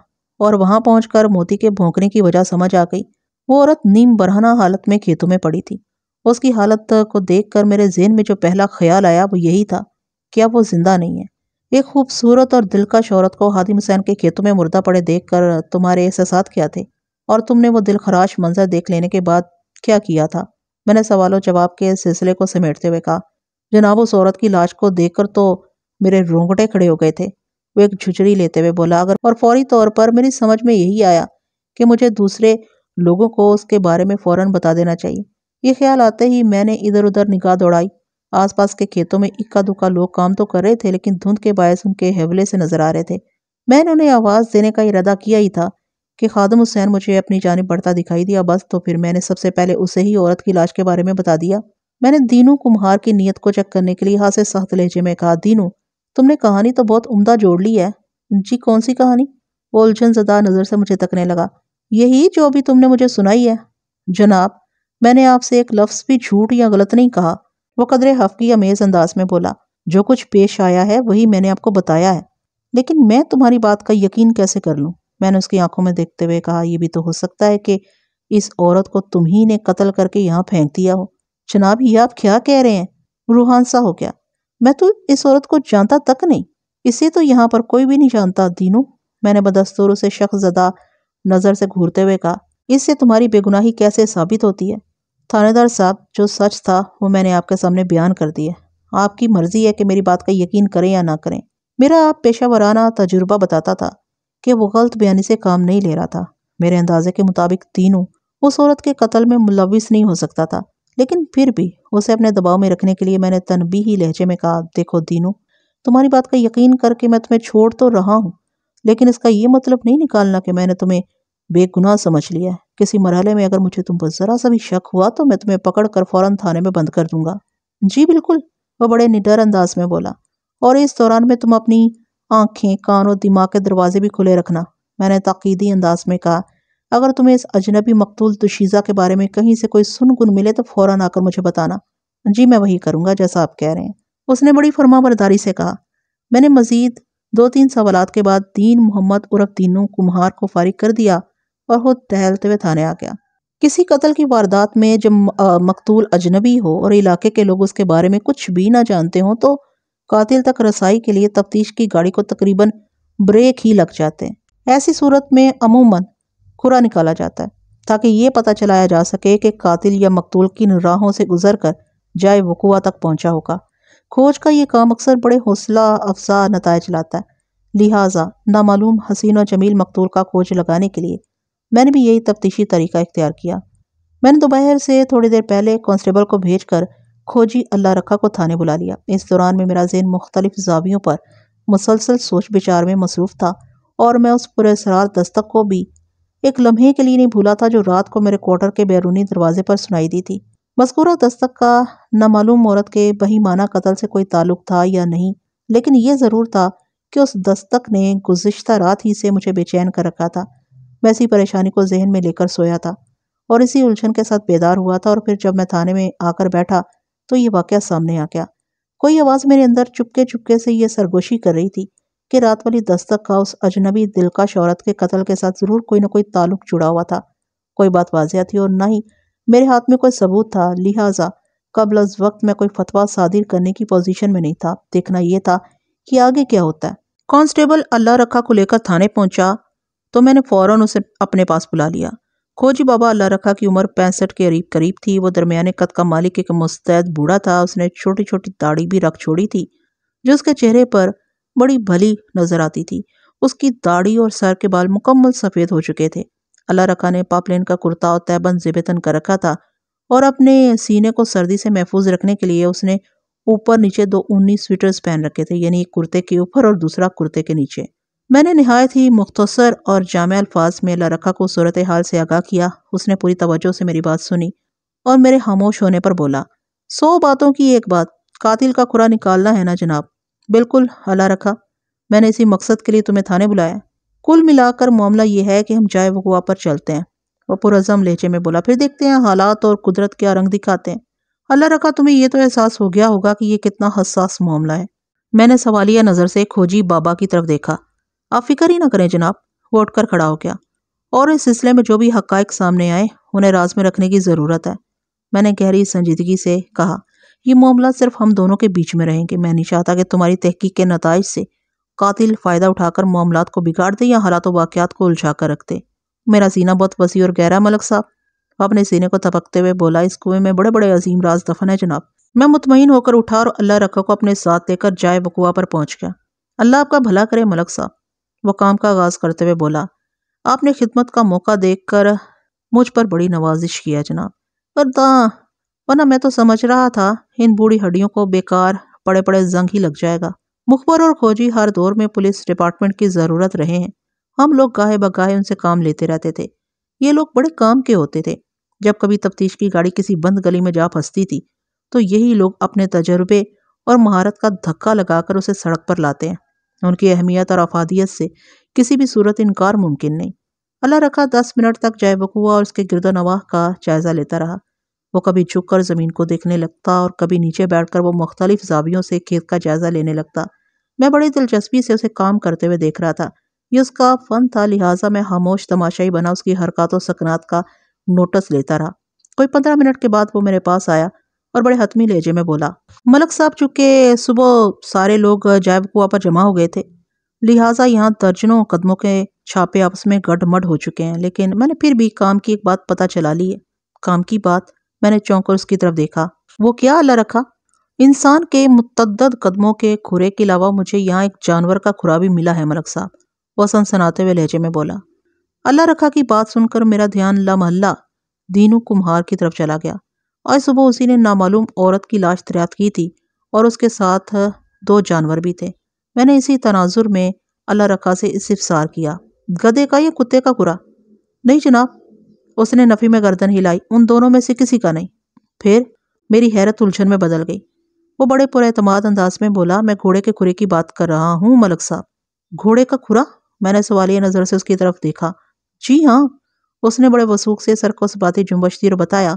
A: और वहाँ पहुँच मोती के भोंकने की वजह समझ आ गई वो औरत नीम बरहना हालत में खेतों में पड़ी थी उसकी हालत को देखकर मेरे जहन में जो पहला ख्याल आया वो यही था कि अब वो जिंदा नहीं है एक खूबसूरत और दिलकश औरत को हादिम हुसैन के खेतों में मुर्दा पड़े देख कर तुम्हारे एहसास क्या थे और तुमने वो दिलखराश मंजर देख लेने के बाद क्या किया था मैंने सवालों जवाब के सिलसिले को समेटते हुए कहा जनाब उस औरत की लाश को देखकर तो मेरे रोंगटे खड़े हो गए थे वो एक झुचड़ी लेते हुए बोला अगर और फौरी तौर पर मेरी समझ में यही आया कि मुझे दूसरे लोगों को उसके बारे में फौरन बता देना चाहिए ये ख्याल आते ही मैंने इधर उधर निगाह दौड़ाई आसपास के खेतों में इक्का दुक्का लोग काम तो कर रहे थे लेकिन धुंध के बायस उनके हेवले से नजर आ रहे थे मैंने उन्हें आवाज़ देने का इरादा किया ही था कि खादम हुसैन मुझे अपनी जानब बढ़ता दिखाई दिया बस तो फिर मैंने सबसे पहले उसे ही औरत की लाश के बारे में बता दिया मैंने दीनू कुम्हार की नीयत को चेक करने के लिए हाथ से सख्त लहजे में कहा दीनू तुमने कहानी तो बहुत उम्दा जोड़ ली है जी कौन सी कहानी वो उलझन जदा नज़र से मुझे तकने लगा यही जो अभी तुमने मुझे सुनाई है जनाब मैंने आपसे एक लफ्ज़ भी झूठ या गलत नहीं कहा वो कदरे हफकी अमेज अंदाज में बोला जो कुछ पेश आया है वही मैंने आपको बताया है लेकिन मैं तुम्हारी बात का यकीन कैसे कर लूँ मैंने उसकी आंखों में देखते हुए कहा यह भी तो हो सकता है कि इस औरत को तुम ही ने कत्ल करके यहाँ फेंक दिया हो जनाब ये आप क्या कह रहे हैं रूहान सा हो गया मैं तो इस औरत को जानता तक नहीं इसे तो यहाँ पर कोई भी नहीं जानता दीनू मैंने बदस्तूर उसे शख्स ज़दा नज़र से घूरते हुए कहा इससे तुम्हारी बेगुनाही कैसे साबित होती है थानेदार साहब जो सच था वो मैंने आपके सामने बयान कर दिया आपकी मर्जी है कि मेरी बात का यकीन करें या ना करें मेरा आप पेशा वराना तजुर्बा बताता था कि वो गलत बयानी से काम नहीं ले रहा था मेरे अंदाजे के मुताबिक तीनों उस औरत के कत्ल में मुलविस नहीं हो सकता था लेकिन फिर भी उसे अपने दबाव में रखने के लिए मैंने तनबी ही लहजे में कहा देखो दीनू तुम्हारी बात का यकीन करके मैं तुम्हें छोड़ तो रहा हूँ लेकिन इसका ये मतलब नहीं निकालना कि मैंने तुम्हें बेगुनाह समझ लिया किसी मरहले में अगर मुझे तुम पर ज़रा सा भी शक हुआ तो मैं तुम्हें पकड़ कर फ़ौरन थाने में बंद कर दूंगा जी बिल्कुल वह बड़े निडर अंदाज में बोला और इस दौरान में तुम अपनी आंखें कान और दिमाग के दरवाजे भी खुले रखना मैंने तकीदी अंदाज में कहा अगर तुम्हें इस अजनबी मकतूल तुशीज़ा के बारे में कहीं से कोई सुन गुन मिले तो फौरन आकर मुझे बताना जी मैं वही करूँगा जैसा आप कह रहे हैं उसने बड़ी फरमा बरदारी से कहा मैंने मज़ीद दो तीन सवाल के बाद दीन मोहम्मद उर्फ दीनू कुम्हार को फारिग कर दिया और वह टहलते हुए थाने आ गया किसी कत्ल की वारदात में जब मकतूल अजनबी हो और इलाके के लोग उसके बारे में कुछ भी ना जानते हों तो कातिल तक रसाई के लिए तफ्तीश की गाड़ी को तकरीबन ब्रेक ही लग जाते हैं ऐसी सूरत में अमूमन खुरा निकाला जाता है ताकि ये पता चलाया जा सके कि कातिल या मकतूल किन राहों से गुजर कर जाए वकुआ तक पहुंचा होगा खोज का ये काम अक्सर बड़े हौसला अफजा नतज लाता है लिहाजा नामालूम हसीन और जमील मकतूल का खोज लगाने के लिए मैंने भी यही तफ्तीशी तरीका इख्तियार किया मैंने दोपहर से थोड़ी देर पहले कांस्टेबल को भेज कर खोजी अल्लाह रखा को थाने बुला लिया इस दौरान में मेरा जहन मुख्तलिफ जावियों पर मुसलसल सोच विचार में मसरूफ़ था और मैं उस पुरसरार दस्तक को भी एक लम्हे के लिए नहीं भूला था जो रात को मेरे क्वार्टर के बैरूनी दरवाजे पर सुनाई दी थी मस्कूरा दस्तक का नामालूम औरत के बहीमाना कत्ल से कोई ताल्लुक था या नहीं लेकिन यह ज़रूर था कि उस दस्तक ने गुज्त रात ही से मुझे बेचैन कर रखा था इसी परेशानी को जहन में लेकर सोया था और इसी उलझन के साथ बेदार हुआ था और फिर जब मैं थाने में आकर बैठा तो ये वाक़ सामने आ गया कोई आवाज़ मेरे अंदर चुपके चुपके से ये सरगोशी कर रही थी कि रात वाली दस्तक का उस अजनबी दिलकश औरत के कत्ल के साथ ज़रूर कोई ना कोई ताल्लुक जुड़ा हुआ था कोई बात वाजिया थी और ना ही मेरे हाथ में कोई सबूत था लिहाजा कबल अज वक्त मैं कोई फतवा सादिर करने की पोजीशन में नहीं था देखना यह था कि आगे क्या होता है कांस्टेबल अल्लाह रखा को लेकर थाने पहुंचा तो मैंने फ़ौर उसे अपने पास बुला लिया खोजी बाबा अल्लाह रखा की उम्र पैंसठ के करीब करीब थी वो दरमियाने कद का मालिक एक मुस्तैद बूढ़ा था उसने छोटी छोटी दाढ़ी भी रख छोड़ी थी जो उसके चेहरे पर बड़ी भली नजर आती थी उसकी दाढ़ी और सर के बाल मुकम्मल सफ़ेद हो चुके थे अल्लाह रखा ने पापलेन का कुर्ता और तैबन जिबेतन कर रखा था और अपने सीने को सर्दी से महफूज रखने के लिए उसने ऊपर नीचे दो ऊनी स्वेटर्स पहन रखे थे यानी एक कुर्ते के ऊपर और दूसरा कुर्ते के नीचे मैंने नहायत ही मुख्तसर और जाम अल्फाज में लारखा को सूरत हाल से आगाह किया उसने पूरी तवज्जो से मेरी बात सुनी और मेरे खामोश होने पर बोला सौ बातों की एक बात कातिल का खुरा निकालना है ना जनाब बिल्कुल हला रखा मैंने इसी मकसद के लिए तुम्हें थाने बुलाया कुल मिलाकर मामला यह है कि हम जाए वकुआ पर चलते हैं वह पुरज़म लहजे में बोला फिर देखते हैं हालात और कुदरत क्या रंग दिखाते हैं अल्लाह रखा तुम्हें यह तो एहसास हो गया होगा कि ये कितना हसास मामला है मैंने सवालिया नज़र से खोजी बाबा की तरफ देखा आप फिक्र ही ना करें जनाब वो उठकर खड़ा हो गया और इस सिलसिले में जो भी हकायक सामने आए उन्हें राज में रखने की ज़रूरत है मैंने गहरी संजीदगी से कहा ये मामला सिर्फ हम दोनों के बीच में रहेंगे मैं नहीं चाहता कि तुम्हारी तहकीक के नतज से कातिल फ़ायदा उठाकर मामला को बिगाड़ दे या हालात वाक़ात को उलझा कर रख दे मेरा सीना बहुत वसी और गहरा मलक साहब अपने सीने को तपकते हुए बोला इस कुएं में बड़े बड़े अजीम राज दफन है जनाब मैं मुतमिन होकर उठा और अल्लाह रखा को अपने साथ देकर जाए बकुआ पर पहुंच गया अल्लाह आपका भला करे मलक साहब वह काम का आगाज़ करते हुए बोला आपने खिदमत का मौका देख कर मुझ पर बड़ी नवाजिश किया जनाब वरदा वरना मैं तो समझ रहा था इन बूढ़ी हड्डियों को बेकार पड़े पड़े जंग ही लग जाएगा मुखबर और खोजी हर दौर में पुलिस डिपार्टमेंट की ज़रूरत रहे हैं हम लोग गाहे बगाहे उनसे काम लेते रहते थे ये लोग बड़े काम के होते थे जब कभी तफ्तीश की गाड़ी किसी बंद गली में जा फंसती थी तो यही लोग अपने तजर्बे और महारत का धक्का लगाकर उसे सड़क पर लाते हैं उनकी अहमियत और अफादियत से किसी भी सूरत इनकार मुमकिन नहीं अल्लाह रखा दस मिनट तक जय बकुआ और उसके गिरदो नवाह का जायज़ा लेता रहा वो कभी झुक कर ज़मीन को देखने लगता और कभी नीचे बैठ कर वो मुख्तलिफ जावियों से खेत का जायज़ा लेने लगता मैं बड़ी दिलचस्पी से उसे काम करते हुए देख रहा था ये उसका फ़न था लिहाजा मैं खामोश तमाशाई बना उसकी हरकत व सकनात का नोटस लेता रहा कोई पंद्रह मिनट के बाद वो मेरे पास आया और बड़े हतमी लहजे में बोला मलक साहब चूंकि सुबह सारे लोग जायब कुआ पर जमा हो गए थे लिहाजा यहाँ दर्जनों कदमों के छापे आपस में गढ़मड हो चुके हैं लेकिन मैंने फिर भी काम की एक बात पता चला ली है काम की बात मैंने चौंक कर उसकी तरफ देखा वो क्या अल्लाह रखा इंसान के मुतद कदमों के खुरे के अलावा मुझे यहाँ एक जानवर का खुरा भी मिला है मलक साहब वह सनसनाते हुए लहजे में बोला अल्लाह रखा की बात सुनकर मेरा ध्यान ला महल्ला दीनू कुम्हार की तरफ चला गया आज सुबह उसी ने नामालूम औरत की लाश दरियात की थी और उसके साथ दो जानवर भी थे मैंने इसी तनाजुर में अल्लाह रखा से इसफसार किया गधे का या कुत्ते का कुरा नहीं जनाब उसने नफ़ी में गर्दन हिलाई उन दोनों में से किसी का नहीं फिर मेरी हैरत उलझन में बदल गई वो बड़े पुरमाद अंदाज में बोला मैं घोड़े के खुरे की बात कर रहा हूँ मलक साहब घोड़े का खुरा मैंने सवालिया नज़र से उसकी तरफ देखा जी हाँ उसने बड़े वसूख से सर को सबाती जुम्बश दी और बताया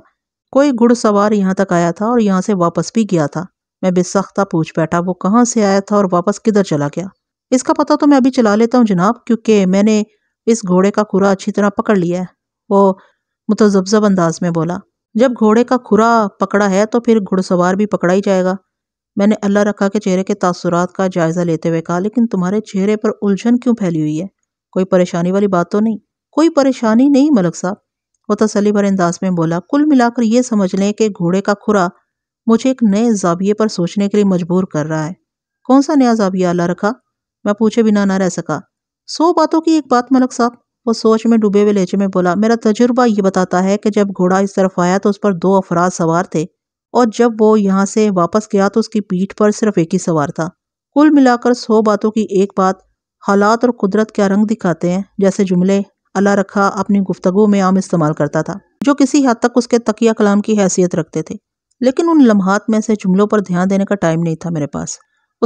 A: कोई घुड़सवार यहाँ तक आया था और यहाँ से वापस भी गया था मैं बेसख्ता पूछ बैठा वो कहाँ से आया था और वापस किधर चला गया इसका पता तो मैं अभी चला लेता हूँ जनाब क्योंकि मैंने इस घोड़े का खुरा अच्छी तरह पकड़ लिया है वो मुतजब अंदाज में बोला जब घोड़े का खुरा पकड़ा है तो फिर घुड़सवार भी पकड़ा ही जाएगा मैंने अल्लाह रखा के चेहरे के तासुरात का जायज़ा लेते हुए कहा लेकिन तुम्हारे चेहरे पर उलझन क्यों फैली हुई है कोई परेशानी वाली बात तो नहीं कोई परेशानी नहीं मलक साहब वो तसली भर अंदाज में बोला कुल मिलाकर यह समझ लें कि घोड़े का खुरा मुझे एक नए जाविये पर सोचने के लिए मजबूर कर रहा है कौन सा नया जाविया आला रखा मैं पूछे बिना ना रह सका सौ बातों की एक बात मलक साहब वो सोच में डूबे हुए लेचे में बोला मेरा तजुर्बा ये बताता है कि जब घोड़ा इस तरफ आया तो उस पर दो अफराज सवार थे और जब वो यहाँ से वापस गया तो उसकी पीठ पर सिर्फ एक ही सवार था कुल मिलाकर सौ बातों की एक बात हालात और कुदरत क्या रंग दिखाते हैं जैसे जुमले अला रखा अपनी गुफ्तगु में आम इस्तेमाल करता था जो किसी हद तक उसके तकिया कलाम की हैसियत रखते थे लेकिन उन लम्हात में से जुमलों पर ध्यान देने का टाइम नहीं था मेरे पास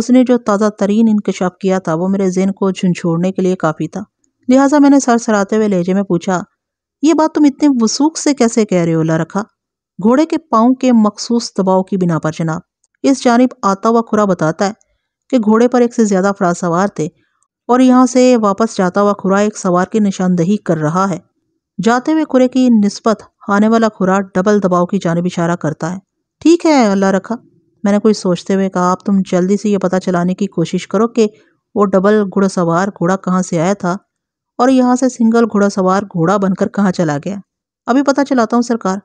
A: उसने जो ताज़ा तरीन इंकशाफ किया था वो मेरे जेन को झुंझोड़ने के लिए काफ़ी था लिहाजा मैंने सर सराते हुए लहजे में पूछा ये बात तुम इतने वसूख से कैसे कह रहे हो ला रखा घोड़े के पाँव के मखसूस दबाव की बिना पर जनाब इस जानब आता हुआ खुरा बताता है कि घोड़े पर एक से ज़्यादा अफरा सवार थे और यहाँ से वापस जाता हुआ खुरा एक सवार की निशानदही कर रहा है जाते हुए खुरे की नस्बत आने वाला खुरा डबल दबाव की जानब इशारा करता है ठीक है अल्लाह रखा मैंने कोई सोचते हुए कहा आप तुम जल्दी से ये पता चलाने की कोशिश करो कि वो डबल घुड़ा सवार घोड़ा कहाँ से आया था और यहाँ से सिंगल घोड़ा सवार घोड़ा बनकर कहाँ चला गया अभी पता चलाता हूँ सरकार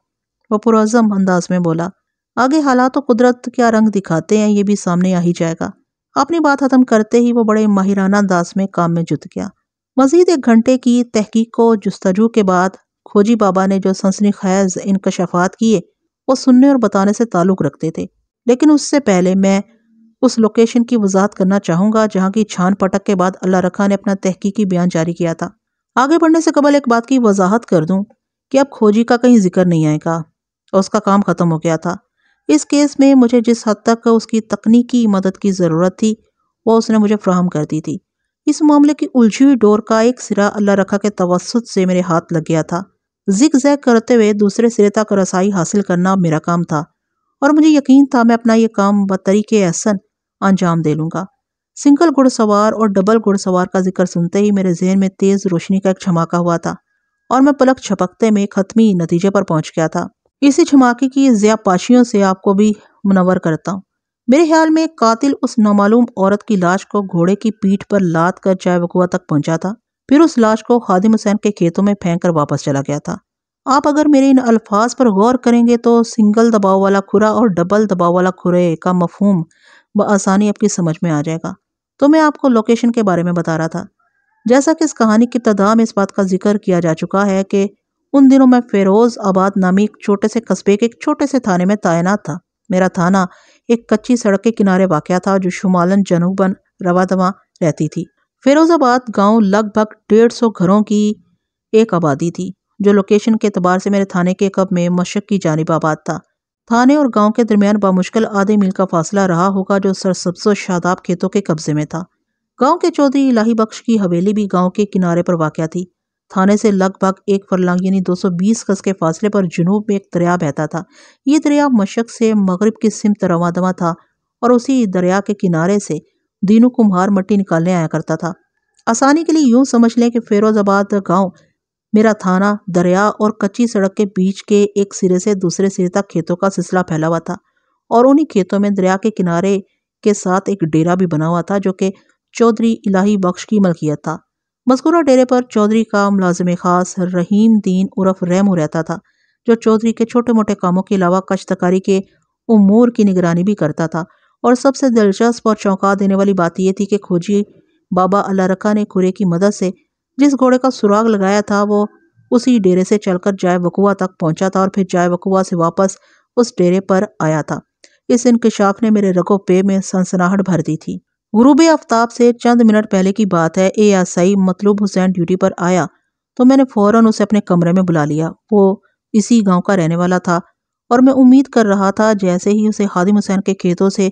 A: वह पुरज़म अंदाज में बोला आगे हालात तो कुदरत क्या रंग दिखाते हैं ये भी सामने आ ही जाएगा अपनी बात ख़त्म करते ही वो बड़े माहिराना अंदाज में काम में जुट गया मजीद एक घंटे की तहकीक को जस्तजू के बाद खोजी बाबा ने जो सनसनी खैज इनकशफात किए वो सुनने और बताने से ताल्लुक़ रखते थे लेकिन उससे पहले मैं उस लोकेशन की वजाहत करना चाहूँगा जहाँ की छान पटक के बाद अल्लाह रखा ने अपना तहकीकी बयान जारी किया था आगे बढ़ने से कबल एक बात की वजाहत कर दूँ कि अब खोजी का कहीं जिक्र नहीं आएगा और उसका काम ख़त्म हो गया था इस केस में मुझे जिस हद तक उसकी तकनीकी मदद की ज़रूरत थी वह उसने मुझे फ्राहम कर दी थी इस मामले की उलझी हुई डोर का एक सिरा अल्लाह रखा के तवसत से मेरे हाथ लग गया था जिक जैक करते हुए दूसरे सिरे तक रसाई हासिल करना मेरा काम था और मुझे यकीन था मैं अपना ये काम बतरीक एहसन अंजाम दे लूँगा सिंगल घुड़सवार और डबल घुड़सवार का जिक्र सुनते ही मेरे जहन में तेज़ रोशनी का एक झमाका हुआ था और मैं पलक छपकते में खत्मी नतीजे पर पहुंच गया था इसी छमाके की ज्यापाशियों से आपको भी मुनवर करता हूँ मेरे ख्याल में कातिल उस नामालूम औरत की लाश को घोड़े की पीठ पर लाद कर चाय बकुआ तक पहुंचा था फिर उस लाश को खादिम हुसैन के खेतों में फेंक कर वापस चला गया था आप अगर मेरे इन अल्फाज पर गौर करेंगे तो सिंगल दबाव वाला खुरा और डबल दबाव वाला खुरे का मफहम बसानी आपकी समझ में आ जाएगा तो मैं आपको लोकेशन के बारे में बता रहा था जैसा कि इस कहानी की इब्तदा में इस बात का जिक्र किया जा चुका है कि उन दिनों मैं फ़िरोज़ आबाद नामी एक छोटे से कस्बे के एक छोटे से थाने में तैनात था मेरा थाना एक कच्ची सड़क के किनारे वाक़ था जो शुमालन जनूबन रवा दवा रहती थी फिरोज़ाबाद गांव लगभग डेढ़ सौ घरों की एक आबादी थी जो लोकेशन के अतबार से मेरे थाने के कब में मशक़ की जानब आबाद था थाने और गांव के दरमियान बामुश्किल आधे मील का फासला रहा होगा जो सरसब्सो शादाब खेतों के कब्ज़े में था गांव के चौधरी इलाही बख्श की हवेली भी गांव के किनारे पर वाक़ थी थाने से लगभग एक फरलांग यानी 220 गज के फासले पर जुनूब में एक दरिया बहता था ये दरिया मशक से मगरब की सिमत रवादमा था और उसी दरिया के किनारे से दीनू कुम्हार मट्टी निकालने आया करता था आसानी के लिए यूं समझ लें कि फेरोजाबाद गांव मेरा थाना दरिया और कच्ची सड़क के बीच के एक सिरे से दूसरे सिरे तक खेतों का सिलसिला फैला हुआ था और उन्हीं खेतों में दरिया के किनारे के साथ एक डेरा भी बना हुआ था जो कि चौधरी इलाही बख्श की मलकियत था मस्कुरा डेरे पर चौधरी का मुलाजिम खास रहीम दीन उर्फ रैमो रहता था जो चौधरी के छोटे मोटे कामों के अलावा कश्तकारी के उमूर की निगरानी भी करता था और सबसे दिलचस्प और चौंका देने वाली बात यह थी कि खोजी बाबा अल्लाह रखा ने खुरे की मदद से जिस घोड़े का सुराग लगाया था वो उसी डेरे से चलकर जाय वकुआ तक पहुंचा था और फिर जाय वकुआ से वापस उस डेरे पर आया था इस इनकशाफ ने मेरे रगो पे में सनसनाहट भर दी थी गुरूब आफ्ताब से चंद मिनट पहले की बात है ए आई मतलूब हुसैन ड्यूटी पर आया तो मैंने फ़ौरन उसे अपने कमरे में बुला लिया वो इसी गांव का रहने वाला था और मैं उम्मीद कर रहा था जैसे ही उसे हादिम हुसैन के खेतों से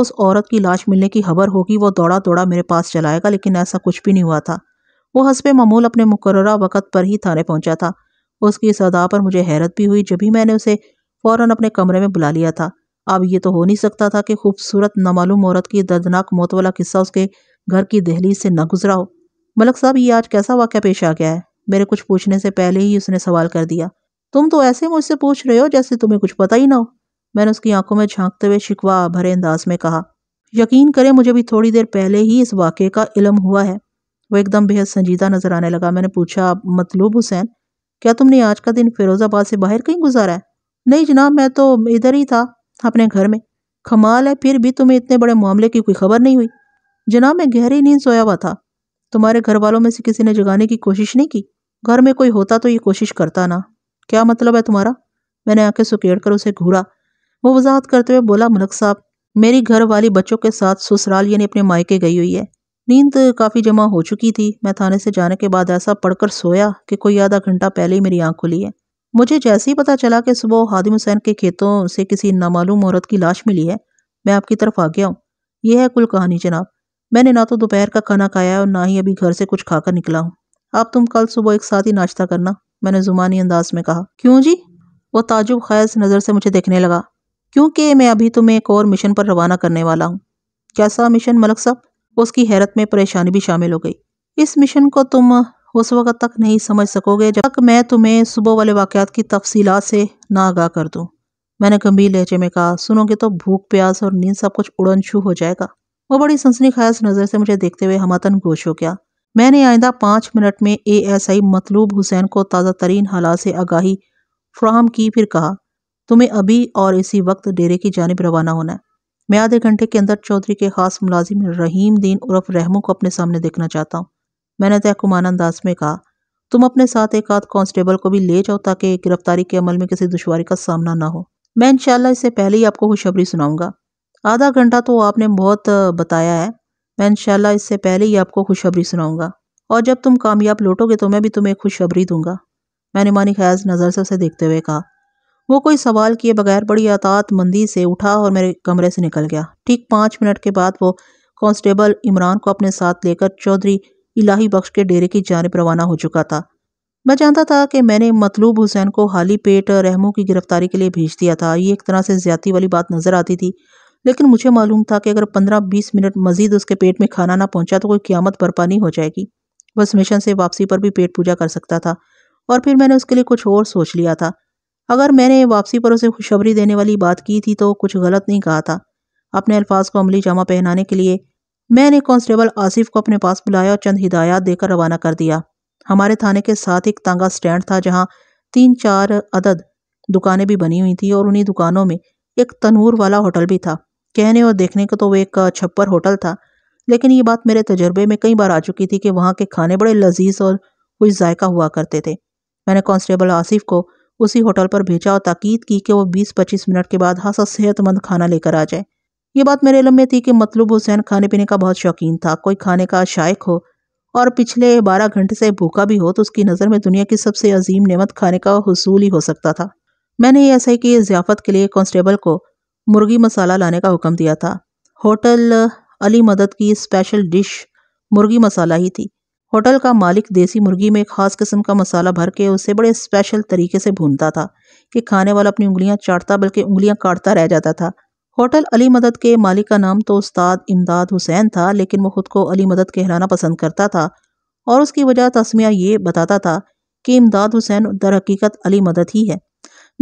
A: उस औरत की लाश मिलने की खबर होगी वो दौड़ा दौड़ा मेरे पास चलाएगा लेकिन ऐसा कुछ भी नहीं हुआ था वो हंसपे मामूल अपने मुकर वक़्त पर ही थाने पहुंचा था उसकी इस अदा पर मुझे हैरत भी हुई जब भी मैंने उसे फ़ौर अपने कमरे में बुला लिया था अब ये तो हो नहीं सकता था कि खूबसूरत नामालूम औरत की दर्दनाक मौत वाला किस्सा उसके घर की दहलीज से न गुजरा हो मलक साहब ये आज कैसा वाक्य पेश आ गया है मेरे कुछ पूछने से पहले ही उसने सवाल कर दिया तुम तो ऐसे मुझसे पूछ रहे हो जैसे तुम्हें कुछ पता ही ना हो मैंने उसकी आंखों में झांकते हुए शिकवा भरे अंदाज में कहा यकीन करें मुझे भी थोड़ी देर पहले ही इस वाक्य का इलम हुआ है वो एकदम बेहद संजीदा नजर आने लगा मैंने पूछा मतलूब हुसैन क्या तुमने आज का दिन फिरोजाबाद से बाहर कहीं गुजारा है नहीं जनाब मैं तो इधर ही था अपने घर में खमाल है फिर भी तुम्हें इतने बड़े मामले की कोई खबर नहीं हुई जनाब मैं गहरी नींद सोया हुआ था तुम्हारे घर वालों में से किसी ने जगाने की कोशिश नहीं की घर में कोई होता तो ये कोशिश करता ना क्या मतलब है तुम्हारा मैंने आंखें सुकेड़ कर उसे घूरा वो वजाहत करते हुए बोला मलक साहब मेरी घर वाली बच्चों के साथ ससुराल यानी अपने मायके गई हुई है नींद काफ़ी जमा हो चुकी थी मैं थाने से जाने के बाद ऐसा पढ़कर सोया कि कोई आधा घंटा पहले ही मेरी आंख खुली है मुझे जैसे ही पता चला कि सुबह हादिम हुसैन के खेतों से किसी नामालूम औरत की लाश मिली है मैं आपकी तरफ आ गया हूँ यह है कुल कहानी जनाब मैंने ना तो दोपहर का खाना खाया और ना ही अभी घर से कुछ खाकर निकला हूँ आप तुम कल सुबह एक साथ ही नाश्ता करना मैंने जुबानी अंदाज में कहा क्यों जी वो ताजुब खैज नज़र से मुझे देखने लगा क्योंकि मैं अभी तुम्हें एक और मिशन पर रवाना करने वाला हूँ कैसा मिशन मलक साहब उसकी हैरत में परेशानी भी शामिल हो गई इस मिशन को तुम उस वक़्त तक नहीं समझ सकोगे जब तक मैं तुम्हें सुबह वाले वाक़ात की तफसीला से ना आगाह कर दूँ मैंने गंभीर लहजे में कहा सुनोगे तो भूख प्यास और नींद सब कुछ उड़न छू हो जाएगा वो बड़ी सनसनी खास नज़र से मुझे देखते हुए हमातन गोश हो गया मैंने आइंदा पाँच मिनट में ए एस आई मतलूब हुसैन को ताज़ा तरीन हालात से आगाही फ्राहम की फिर कहा तुम्हें अभी और इसी वक्त डेरे की जानब रवाना होना है मैं आधे घंटे के अंदर चौधरी के खास मुलाजिम रहीम दीन उर्फ रहमू को अपने सामने देखना चाहता हूँ मैंने तय तो कुमाना अंदाज में कहा तुम अपने साथ एक आध कांस्टेबल को भी ले जाओ ताकि गिरफ्तारी के अमल में किसी दुशारी का सामना ना हो मैं इनशाला इससे पहले ही आपको खुशखबरी सुनाऊंगा आधा घंटा तो आपने बहुत बताया है मैं इनशाला इससे पहले ही आपको खुशखबरी सुनाऊंगा और जब तुम कामयाब लौटोगे तो मैं भी तुम्हें खुशखबरी दूंगा मैंने मानी खैज नज़र से उसे देखते हुए कहा वो कोई सवाल किए बगैर बड़ी अतात मंदी से उठा और मेरे कमरे से निकल गया ठीक पाँच मिनट के बाद वो कांस्टेबल इमरान को अपने साथ लेकर चौधरी इलाही बख्श के डेरे की जानब रवाना हो चुका था मैं जानता था कि मैंने मतलूब हुसैन को हाली पेट रहमों की गिरफ्तारी के लिए भेज दिया था ये एक तरह से ज्यादा वाली बात नज़र आती थी लेकिन मुझे मालूम था कि अगर पंद्रह बीस मिनट मजीद उसके पेट में खाना ना पहुंचा तो कोई क्यामत बर्पा नहीं हो जाएगी बस मिशन से वापसी पर भी पेट पूजा कर सकता था और फिर मैंने उसके लिए कुछ और सोच लिया था अगर मैंने वापसी पर उसे खुशबरी देने वाली बात की थी तो कुछ गलत नहीं कहा था अपने अल्फाज को अमली जामा पहनाने के लिए मैंने कांस्टेबल आसिफ को अपने पास बुलाया और चंद हिदायत देकर रवाना कर दिया हमारे थाने के साथ एक तांगा स्टैंड था जहाँ तीन चार अदद दुकानें भी बनी हुई थी और उन्हीं दुकानों में एक तनूर वाला होटल भी था कहने और देखने को तो वो एक छप्पर होटल था लेकिन ये बात मेरे तजर्बे में कई बार आ चुकी थी कि वहाँ के खाने बड़े लजीज और कुछ जायका हुआ करते थे मैंने कांस्टेबल आसिफ को उसी होटल पर भेजा और ताकीद की कि वो बीस पच्चीस मिनट के बाद हासा सेहतमंद खाना लेकर आ जाए ये बात मेरे इलम में थी कि मतलूब हुसैन खाने पीने का बहुत शौकीन था कोई खाने का शायक हो और पिछले बारह घंटे से भूखा भी हो तो उसकी नज़र में दुनिया की सबसे अजीम नमत खाने का हसूल ही हो सकता था मैंने ये ऐसा ही कि ज़ियाफ़त के लिए कॉन्स्टेबल को मुर्गी मसाला लाने का हुक्म दिया था होटल अली मदद की स्पेशल डिश मुर्गी मसाला ही थी होटल का मालिक देसी मुर्गी में ख़ास किस्म का मसाला भर के उसे बड़े स्पेशल तरीके से भूनता था कि खाने वाला अपनी उंगलियां चाटता बल्कि उंगलियां काटता रह जाता था होटल अली मदद के मालिक का नाम तो उस्ताद इमदाद हुसैन था लेकिन वो ख़ुद को अली मदद कहलाना पसंद करता था और उसकी वजह तस्मिया ये बताता था कि इमदाद हुसैन दर हकीकत अली मदद ही है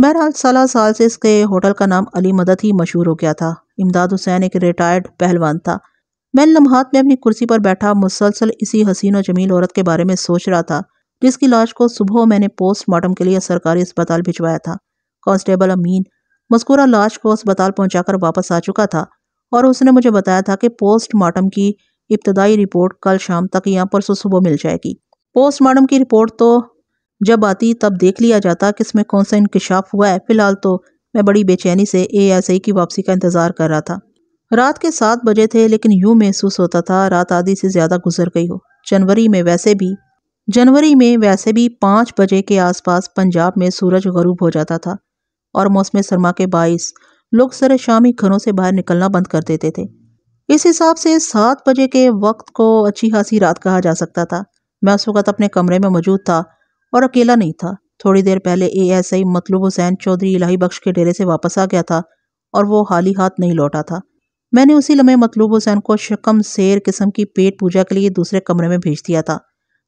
A: बहरहाल सला साल से इसके होटल का नाम अली मदद ही मशहूर हो गया था इमदाद हुसैन एक रिटायर्ड पहलवान था मैं लम्हात में अपनी कुर्सी पर बैठा मुसलसल इसी हसीन और जमील औरत के बारे में सोच रहा था जिसकी लाश को सुबह मैंने पोस्टमार्टम के लिए सरकारी अस्पताल भिजवाया था कांस्टेबल अमीन मस्कूरा लाश को अस्पताल पहुंचाकर वापस आ चुका था और उसने मुझे बताया था कि पोस्टमार्टम की इब्तदाई रिपोर्ट कल शाम तक यहाँ पर सुबह मिल जाएगी पोस्टमार्टम की रिपोर्ट तो जब आती तब देख लिया जाता कि इसमें कौन सा इंकशाफ हुआ है फिलहाल तो मैं बड़ी बेचैनी से ए एस आई की वापसी का इंतज़ार कर रहा था रात के सात बजे थे लेकिन यूँ महसूस होता था रात आधी से ज़्यादा गुजर गई हो जनवरी में वैसे भी जनवरी में वैसे भी पाँच बजे के आसपास पंजाब में सूरज गरूब हो जाता था और मौसम सरमा के बाईस लोग सरेशाम ही घरों से बाहर निकलना बंद कर देते थे इस हिसाब से सात बजे के वक्त को अच्छी खासी रात कहा जा सकता था मैं उस वक़्त अपने कमरे में मौजूद था और अकेला नहीं था थोड़ी देर पहले A S I Matloob Hussain Chaudhry Ilahi Bakhsh के डेरे से वापस आ गया था और वो हाली हाथ नहीं लौटा था मैंने उसी लम्हे मतलूब हुसैन को शकम शेर किस्म की पेट पूजा के लिए दूसरे कमरे में भेज दिया था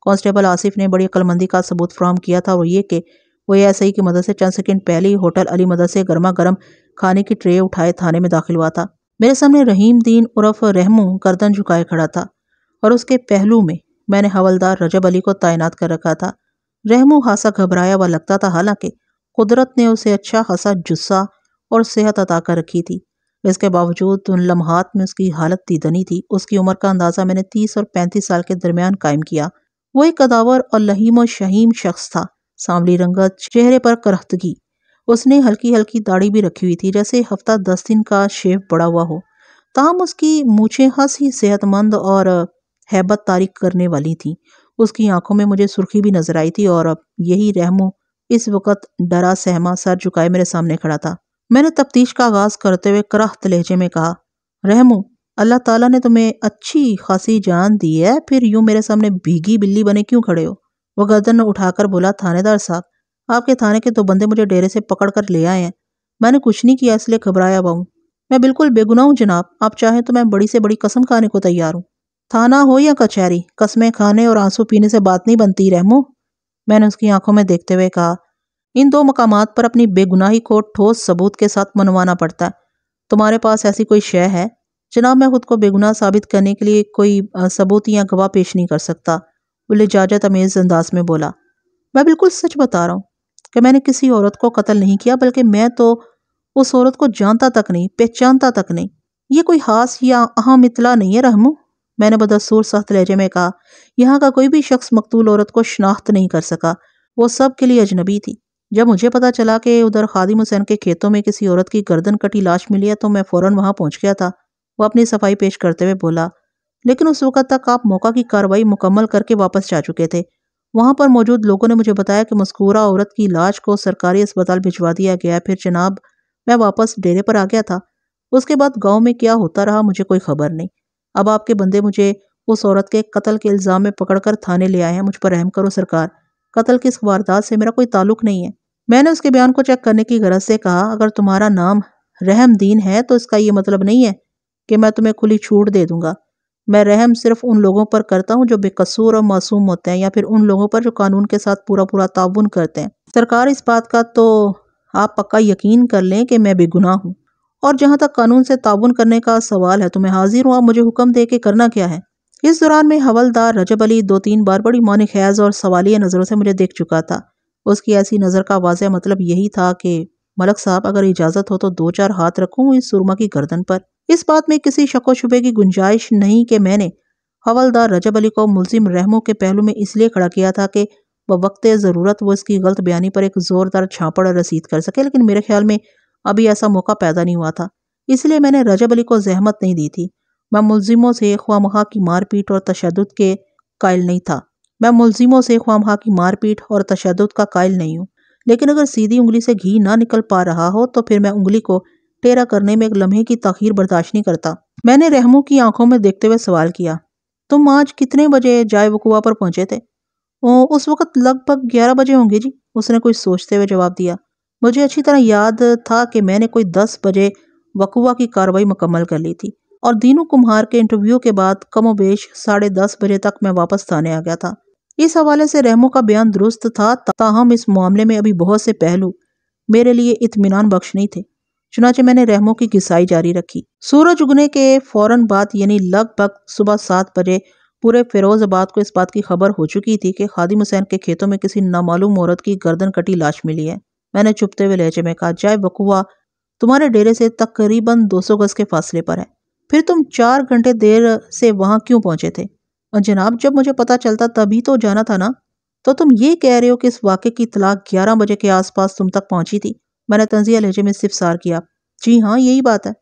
A: कांस्टेबल आसिफ ने बड़ी अक्लमंदी का सबूत फ्राहम किया था और ये कि वो ही की मदद से चंद सेकेंड पहले ही होटल अली मदद से गर्मा गर्म खाने की ट्रे उठाए थाने में दाखिल हुआ था मेरे सामने रहीम दीन उर्फ रहमू गर्दन झुकाए खड़ा था और उसके पहलू में मैंने हवलदार रजब अली को तैनात कर रखा था रहमू हासा घबराया हुआ लगता था हालांकि कुदरत ने उसे अच्छा खासा जुस्सा और सेहत अता कर रखी थी इसके बावजूद उन लम्हात में उसकी हालत दीदनी थी उसकी उम्र का अंदाज़ा मैंने तीस और पैंतीस साल के दरमियान कायम किया वो एक कदावर और लहीम और शहीम शख्स था सांवली रंगत चेहरे पर करहतगी उसने हल्की हल्की दाढ़ी भी रखी हुई थी जैसे हफ्ता दस दिन का शेव पड़ा हुआ हो ताम उसकी मूछें हंस ही सेहतमंद और हैबत तारीख करने वाली थी उसकी आंखों में मुझे सुर्खी भी नजर आई थी और अब यही रहमो इस वक्त डरा सहमा सर झुकाए मेरे सामने खड़ा था मैंने तफ्तीश का आगाज करते हुए करहत लहजे में कहा रहमो अल्लाह ताला ने तुम्हें अच्छी खासी जान दी है फिर यूं मेरे सामने भीगी बिल्ली बने क्यों खड़े हो वह गर्दन उठाकर बोला थानेदार साहब आपके थाने के दो बंदे मुझे डेरे से पकड़ कर ले आए हैं मैंने कुछ नहीं किया इसलिए घबराया हुआ मैं बिल्कुल बेगुनाह हूँ जनाब आप चाहें तो मैं बड़ी से बड़ी कसम खाने को तैयार हूँ थाना हो या कचहरी कसमें खाने और आंसू पीने से बात नहीं बनती रहमो मैंने उसकी आंखों में देखते हुए कहा इन दो मकाम पर अपनी बेगुनाही को ठोस सबूत के साथ मनवाना पड़ता है तुम्हारे पास ऐसी कोई शय है जनाब मैं खुद को बेगुनाह साबित करने के लिए कोई सबूत या गवाह पेश नहीं कर सकता बोले जाजा तमीज अंदाज में बोला मैं बिल्कुल सच बता रहा हूँ कि मैंने किसी औरत को कत्ल नहीं किया बल्कि मैं तो उस औरत को जानता तक नहीं पहचानता तक नहीं ये कोई खास या अहम इतला नहीं है रहमू मैंने बदसूर सख्त लहजे में कहा यहाँ का कोई भी शख्स मकतूल औरत को शनाख्त नहीं कर सका वो सब के लिए अजनबी थी जब मुझे पता चला कि उधर खादिम हुसैन के खेतों में किसी औरत की गर्दन कटी लाश मिली है तो मैं फ़ौरन वहाँ पहुँच गया था वो अपनी सफाई पेश करते हुए बोला लेकिन उस वक्त तक आप मौका की कार्रवाई मुकम्मल करके वापस जा चुके थे वहाँ पर मौजूद लोगों ने मुझे बताया कि मस्कूरा औरत की लाश को सरकारी अस्पताल भिजवा दिया गया फिर जनाब मैं वापस डेरे पर आ गया था उसके बाद गांव में क्या होता रहा मुझे कोई खबर नहीं अब आपके बंदे मुझे उस औरत के कत्ल के इल्ज़ाम में पकड़कर थाने ले आए हैं मुझ पर रहम करो सरकार कत्ल की इस वारदात से मेरा कोई ताल्लुक नहीं है मैंने उसके बयान को चेक करने की गरज से कहा अगर तुम्हारा नाम दीन है तो इसका ये मतलब नहीं है कि मैं तुम्हें खुली छूट दे दूंगा मैं रहम सिर्फ उन लोगों पर करता हूँ जो बेकसूर और मासूम होते हैं या फिर उन लोगों पर जो कानून के साथ पूरा पूरा ताउन करते हैं सरकार इस बात का तो आप पक्का यकीन कर लें कि मैं बेगुनाह हूँ और जहाँ तक कानून से ताउन करने का सवाल है तो मैं हाजिर हूँ आप मुझे हुक्म दे के करना क्या है इस दौरान में हवलदार रजब अली दो तीन बार बड़ी मान खैज़ और सवालिया नज़रों से मुझे देख चुका था उसकी ऐसी नज़र का वाजह मतलब यही था कि मलक साहब अगर इजाजत हो तो दो चार हाथ रखूं इस सुरमा की गर्दन पर इस बात में किसी शको शुबे की गुंजाइश नहीं कि मैंने हवलदार रजब अली को मुलिम रहमों के पहलू में इसलिए खड़ा किया था कि बवक्त ज़रूरत वो इसकी गलत बयानी पर एक ज़ोरदार छापड़ रसीद कर सके लेकिन मेरे ख्याल में अभी ऐसा मौका पैदा नहीं हुआ था इसलिए मैंने रजब अली को जहमत नहीं दी थी मैं मुलजिमों से ख्वामखा की मारपीट और तशद के कायल नहीं था मैं मुलजिमों से ख्वामखा की मारपीट और तशद का कायल नहीं हूँ लेकिन अगर सीधी उंगली से घी ना निकल पा रहा हो तो फिर मैं उंगली को टेरा करने में एक लम्हे की तखीर बर्दाश्त नहीं करता मैंने रहमू की आंखों में देखते हुए सवाल किया तुम आज कितने बजे जाए वकुआ पर पहुंचे थे ओ, उस वक्त लगभग ग्यारह बजे होंगे जी उसने कुछ सोचते हुए जवाब दिया मुझे अच्छी तरह याद था कि मैंने कोई दस बजे वकुआ की कार्रवाई मुकम्मल कर ली थी और दीनू कुम्हार के इंटरव्यू के बाद कमोबेश साढ़े दस बजे तक मैं वापस थाने आ गया था इस हवाले से रहमो का बयान दुरुस्त था ताहम इस मामले में अभी बहुत से पहलू मेरे लिए इतमान बख्श नहीं थे चुनाचे मैंने रहमो की घिसाई जारी रखी सूरज उगने के फौरन बाद यानी लगभग सुबह सात बजे पूरे फिरोजाबाद को इस बात की खबर हो चुकी थी कि खादिम हुसैन के खेतों में किसी नामालूम औरत की गर्दन कटी लाश मिली है मैंने चुपते हुए लहजे में कहा जाए बकुआ तुम्हारे डेरे से तकरीबन सौ गज के फासले पर है फिर तुम चार घंटे देर से वहां क्यों पहुंचे थे और जनाब जब मुझे पता चलता तभी तो जाना था ना तो तुम ये कह रहे हो कि इस वाक़े की तलाक ग्यारह बजे के आसपास तुम तक पहुंची थी मैंने तंजिया लहजे में सिफसार किया जी हाँ यही बात है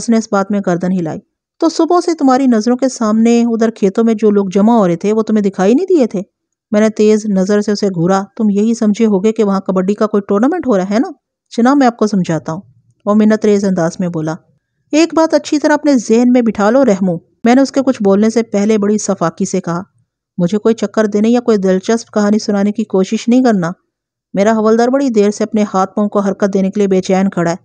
A: उसने इस बात में गर्दन हिलाई तो सुबह से तुम्हारी नज़रों के सामने उधर खेतों में जो लोग जमा हो रहे थे वो तुम्हें दिखाई नहीं दिए थे मैंने तेज़ नज़र से उसे घूरा तुम यही समझे होगे कि वहाँ कबड्डी का कोई टूर्नामेंट हो रहा है ना जना मैं आपको समझाता हूँ और मिन्नत रेज अंदाज में बोला एक बात अच्छी तरह अपने जहन में बिठा लो रहमू मैंने उसके कुछ बोलने से पहले बड़ी सफाकी से कहा मुझे कोई चक्कर देने या कोई दिलचस्प कहानी सुनाने की कोशिश नहीं करना मेरा हवलदार बड़ी देर से अपने हाथ पाँव को हरकत देने के लिए बेचैन खड़ा है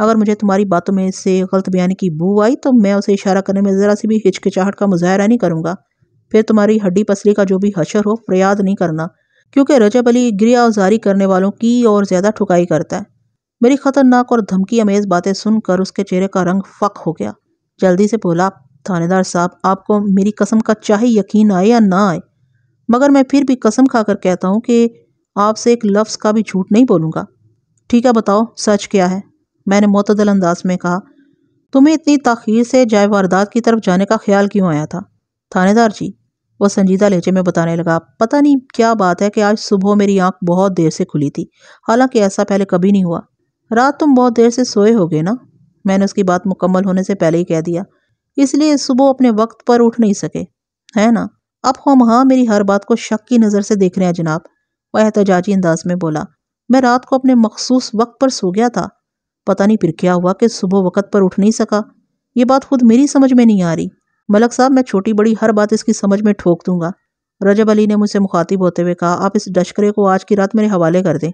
A: अगर मुझे तुम्हारी बातों में से गलत बयान की बू आई तो मैं उसे इशारा करने में ज़रा सी भी हिचकिचाहट का मुजाहरा नहीं करूँगा फिर तुम्हारी हड्डी पसली का जो भी हशर हो प्रयाद नहीं करना क्योंकि रजब अली गिरिया औजारी करने वालों की और ज़्यादा ठुकाई करता है मेरी खतरनाक और धमकी अमेज बातें सुनकर उसके चेहरे का रंग फक हो गया जल्दी से बोला थानेदार साहब आपको मेरी कसम का चाहे यकीन आए या ना आए मगर मैं फिर भी कसम खाकर कहता हूँ कि आपसे एक लफ्ज़ का भी झूठ नहीं बोलूँगा ठीक है बताओ सच क्या है मैंने मतदल अंदाज में कहा तुम्हें इतनी तखीर से जाय वारदात की तरफ जाने का ख्याल क्यों आया था थानेदार जी वह संजीदा लहजे में बताने लगा पता नहीं क्या बात है कि आज सुबह मेरी आंख बहुत देर से खुली थी हालांकि ऐसा पहले कभी नहीं हुआ रात तुम बहुत देर से सोए होगे ना मैंने उसकी बात मुकम्मल होने से पहले ही कह दिया इसलिए सुबह अपने वक्त पर उठ नहीं सके है ना अब हम हाँ मेरी हर बात को शक की नज़र से देख रहे हैं जनाब वह एहतजाजी अंदाज में बोला मैं रात को अपने मखसूस वक्त पर सो गया था पता नहीं फिर क्या हुआ कि सुबह वक्त पर उठ नहीं सका ये बात खुद मेरी समझ में नहीं आ रही मलक साहब मैं छोटी बड़ी हर बात इसकी समझ में ठोक दूंगा रजब अली ने मुझसे मुखातिब होते हुए कहा आप इस डशकरे को आज की रात मेरे हवाले कर दें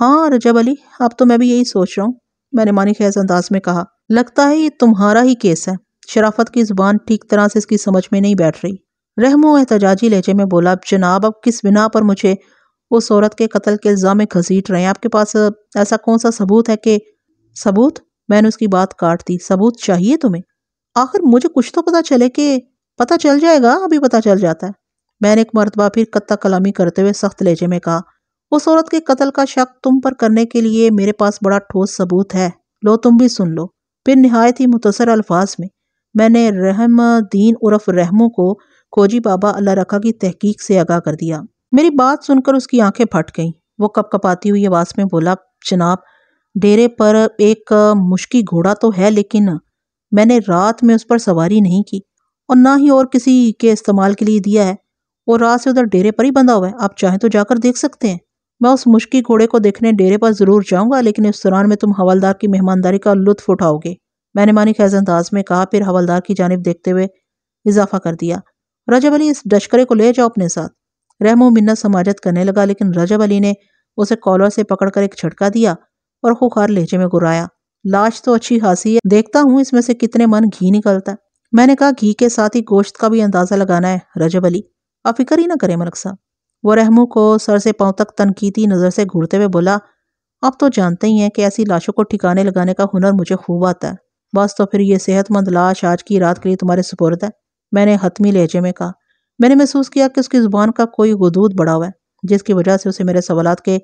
A: हाँ रजब अली अब तो मैं भी यही सोच रहा हूँ मैंने मानिक खैज अंदाज में कहा लगता है ये तुम्हारा ही केस है शराफत की जुबान ठीक तरह से इसकी समझ में नहीं बैठ रही रहमो एहतजाजी लहजे में बोला जनाब अब किस बिना पर मुझे उस औरत के कत्ल के इल्ज़ाम में घसीट रहे हैं आपके पास ऐसा कौन सा सबूत है कि सबूत मैंने उसकी बात काट दी सबूत चाहिए तुम्हें आखिर मुझे कुछ तो पता चले कि पता चल जाएगा अभी पता चल जाता है मैंने एक मरतबा फिर कत्ता कलामी करते हुए सख्त लहजे में कहा उस औरत के कत्ल का शक तुम पर करने के लिए मेरे पास बड़ा ठोस सबूत है लो तुम भी सुन लो फिर नहायत ही मुतसर अल्फाज में मैंने रहम दीन उर्फ रहमू को खोजी बाबा अल्लाह रखा की तहकीक से आगाह कर दिया मेरी बात सुनकर उसकी आंखें फट गईं वो कप कपाती हुई आवाज़ में बोला जनाब डेरे पर एक मुश्की घोड़ा तो है लेकिन मैंने रात में उस पर सवारी नहीं की और ना ही और किसी के इस्तेमाल के लिए दिया है वो रात से उधर डेरे पर ही बंधा हुआ है आप चाहें तो जाकर देख सकते हैं मैं उस मुश्किल घोड़े को देखने डेरे पर ज़रूर जाऊंगा लेकिन इस दौरान में तुम हवलदार की मेहमानदारी का लुत्फ उठाओगे मैंने मानी खैज अंदाज में कहा फिर हवलदार की जानब देखते हुए इजाफा कर दिया रजब अली इस डशकरे को ले जाओ अपने साथ रहमो मिन्नत समाजत करने लगा लेकिन रजब अली ने उसे कॉलर से पकड़कर एक छटका दिया और खुखार लहजे में गुराया लाश तो अच्छी हासी है देखता हूँ इसमें से कितने मन घी निकलता है मैंने कहा घी के साथ ही गोश्त का भी अंदाज़ा लगाना है रजब अली आप फिक्र ही ना करें मलक साहब वो रहमू को सर से पाँव तक तनकीदी नज़र से घूरते हुए बोला आप तो जानते ही हैं कि ऐसी लाशों को ठिकाने लगाने का हुनर मुझे खूब आता है बस तो फिर ये सेहतमंद लाश आज की रात के लिए तुम्हारे सुपुर्द है मैंने हतमी लहजे में कहा मैंने महसूस किया कि उसकी ज़ुबान का कोई गदूद बढ़ा हुआ है जिसकी वजह से उसे मेरे सवाल के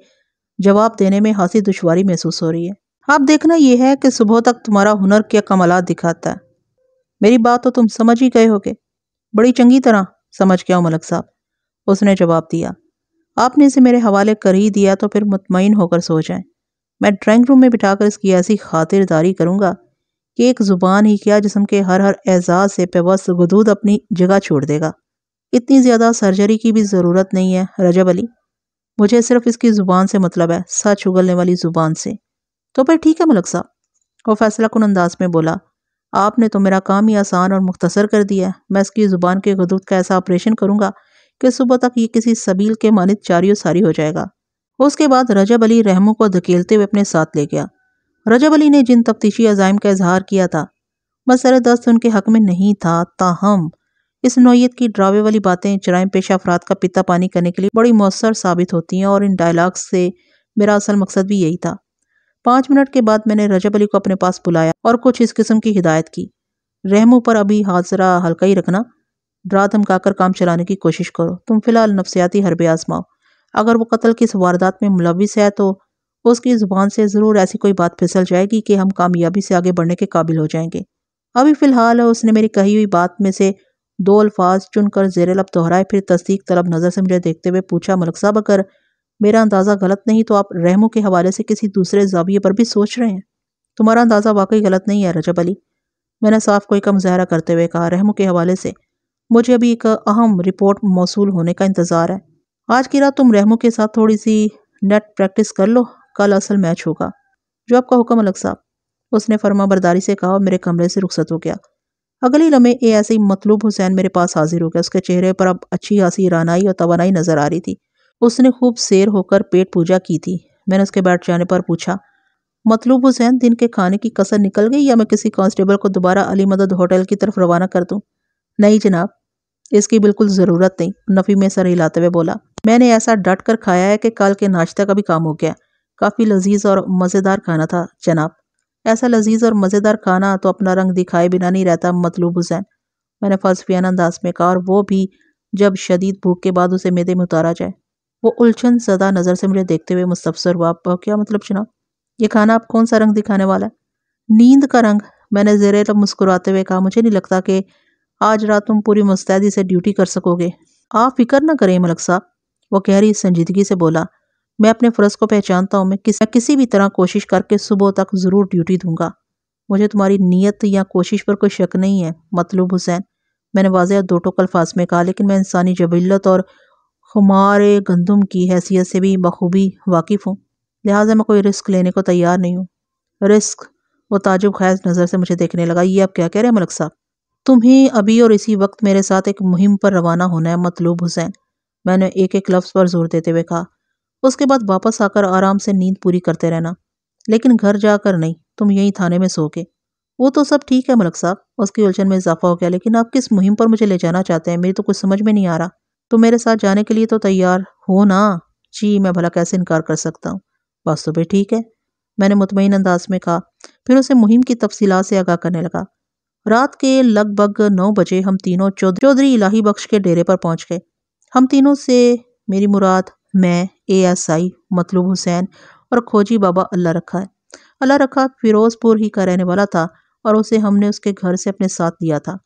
A: जवाब देने में हाँसी दुशारी महसूस हो रही है अब देखना यह है कि सुबह तक तुम्हारा हुनर क्या कमलात दिखाता है मेरी बात तो तुम समझ ही गए होगे बड़ी चंगी तरह समझ गया मलक साहब उसने जवाब दिया आपने इसे मेरे हवाले कर ही दिया तो फिर मुतमिन होकर सो जाए मैं ड्राइंग रूम में बिठाकर इसकी ऐसी खातिरदारी करूंगा कि एक जुबान ही क्या जिसम के हर हर एजाज से पेवस्त गदूद अपनी जगह छोड़ देगा इतनी ज़्यादा सर्जरी की भी ज़रूरत नहीं है रजब अली मुझे सिर्फ इसकी ज़ुबान से मतलब है सच उगलने वाली ज़ुबान से तो फिर ठीक है मलक साहब वो फैसला कन अंदाज में बोला आपने तो मेरा काम ही आसान और मुख्तसर कर दिया है मैं इसकी ज़ुबान के गदूद का ऐसा ऑपरेशन करूँगा कि सुबह तक ये किसी सबील के मानित चारियों सारी हो जाएगा उसके बाद रजब अली रहमों को धकेलते हुए अपने साथ ले गया रजब अली ने जिन तफ्तीशी अजायम का इजहार किया था मसर दस्त उनके हक में नहीं था ताहम इस नोयत की ड्रावे वाली बातें जराइम पेशा अफराद का पिता पानी करने के लिए बड़ी मौसर साबित होती हैं और इन डायलाग्स से मेरा असल मकसद भी यही था पाँच मिनट के बाद मैंने रजब अली को अपने पास बुलाया और कुछ इस किस्म की हिदायत की रहमों पर अभी हाजरा हल्का ही रखना डरा धमका कर काम चलाने की कोशिश करो तुम फिलहाल नफसियाती हरबे आजमाओ अगर वो कत्ल की इस वारदात में मुलविस है तो उसकी ज़ुबान से ज़रूर ऐसी कोई बात फिसल जाएगी कि हम कामयाबी से आगे बढ़ने के काबिल हो जाएंगे अभी फ़िलहाल उसने मेरी कही हुई बात में से दो अल्फाज चुनकर जेर लब दोहराए फिर तस्दीक तलब नज़र से मुझे देखते हुए पूछा मलक साहब अगर मेरा अंदाज़ा गलत नहीं तो आप रहमो के हवाले से किसी दूसरे जाविये पर भी सोच रहे हैं तुम्हारा अंदाज़ा वाकई गलत नहीं है रजब अली मैंने साफ कोई का मुजाहरा करते हुए कहा रहमो के हवाले से मुझे अभी एक अहम रिपोर्ट मौसू होने का इंतज़ार है आज की रात तुम रहमो के साथ थोड़ी सी नेट प्रैक्टिस कर लो कल असल मैच होगा जो आपका हुक्म अलग साहब उसने फर्मा बरदारी से कहा और मेरे कमरे से रुखसत हो गया अगले लम्हे ए ऐसे ही मतलूब हुसैन मेरे पास हाजिर हो गया उसके चेहरे पर अब अच्छी खासी रानाई और तोानाई नजर आ रही थी उसने खूब शेर होकर पेट पूजा की थी मैंने उसके बैठ जाने पर पूछा मतलूब हुसैन दिन के खाने की कसर निकल गई या मैं किसी कांस्टेबल को दोबारा अली मदद होटल की तरफ रवाना कर दूँ नहीं जनाब इसकी बिल्कुल ज़रूरत नहीं नफ़ी में सर हिलाते हुए बोला मैंने ऐसा डट कर खाया है कि कल के नाश्ते का भी काम हो गया काफ़ी लजीज और मज़ेदार खाना था जनाब ऐसा लजीज और मज़ेदार खाना तो अपना रंग दिखाए बिना नहीं रहता मतलूब हुसैन मैंने फलसफियान अंदाज में कहा और वो भी जब शदीद भूख के बाद उसे मेदे में उतारा जाए वो उलझन सदा नज़र से मुझे देखते हुए मुस्तफसर हुआ क्या मतलब जनाब ये खाना आप कौन सा रंग दिखाने वाला है नींद का रंग मैंने ज़ेरे तब मुस्कुराते हुए कहा मुझे नहीं लगता कि आज रात तुम पूरी मुस्तैदी से ड्यूटी कर सकोगे आप फिक्र ना करें मलक साहब वो गहरी संजीदगी से बोला मैं अपने फ़र्ज़ को पहचानता हूँ मैं किस किसी भी तरह कोशिश करके सुबह तक ज़रूर ड्यूटी दूंगा मुझे तुम्हारी नीयत या कोशिश पर कोई शक नहीं है मतलूब हुसैन मैंने वाजह दो टोक अल्फाज में कहा लेकिन मैं इंसानी जबिलत और खुमार गंदम की हैसियत से भी बखूबी वाकिफ़ हूँ लिहाजा मैं कोई रिस्क लेने को तैयार नहीं हूँ रिस्क वो ताजुब खैज नज़र से मुझे देखने लगा ये आप क्या कह रहे हैं मलक साहब तुम्हें अभी और इसी वक्त मेरे साथ एक मुहिम पर रवाना होना है मतलूब हुसैन मैंने एक एक लफ्ज़ पर जोर देते हुए कहा उसके बाद वापस आकर आराम से नींद पूरी करते रहना लेकिन घर जाकर नहीं तुम यहीं थाने में सो के वो तो सब ठीक है मलक साहब उसकी उलझन में इजाफा हो गया लेकिन आप किस मुहिम पर मुझे ले जाना चाहते हैं मेरी तो कुछ समझ में नहीं आ रहा तो मेरे साथ जाने के लिए तो तैयार हो ना जी मैं भला कैसे इनकार कर सकता हूँ बस तो भी ठीक है मैंने मुतमिन अंदाज में कहा फिर उसे मुहिम की तफसीला से आगाह करने लगा रात के लगभग नौ बजे हम तीनों चौधरी इलाही बख्श के डेरे पर पहुंच गए हम तीनों से मेरी मुराद मैं ए एस आई मतलूब हुसैन और खोजी बाबा अल्लाह रखा है अल्लाह रखा फिरोजपुर ही का रहने वाला था और उसे हमने उसके घर से अपने साथ लिया था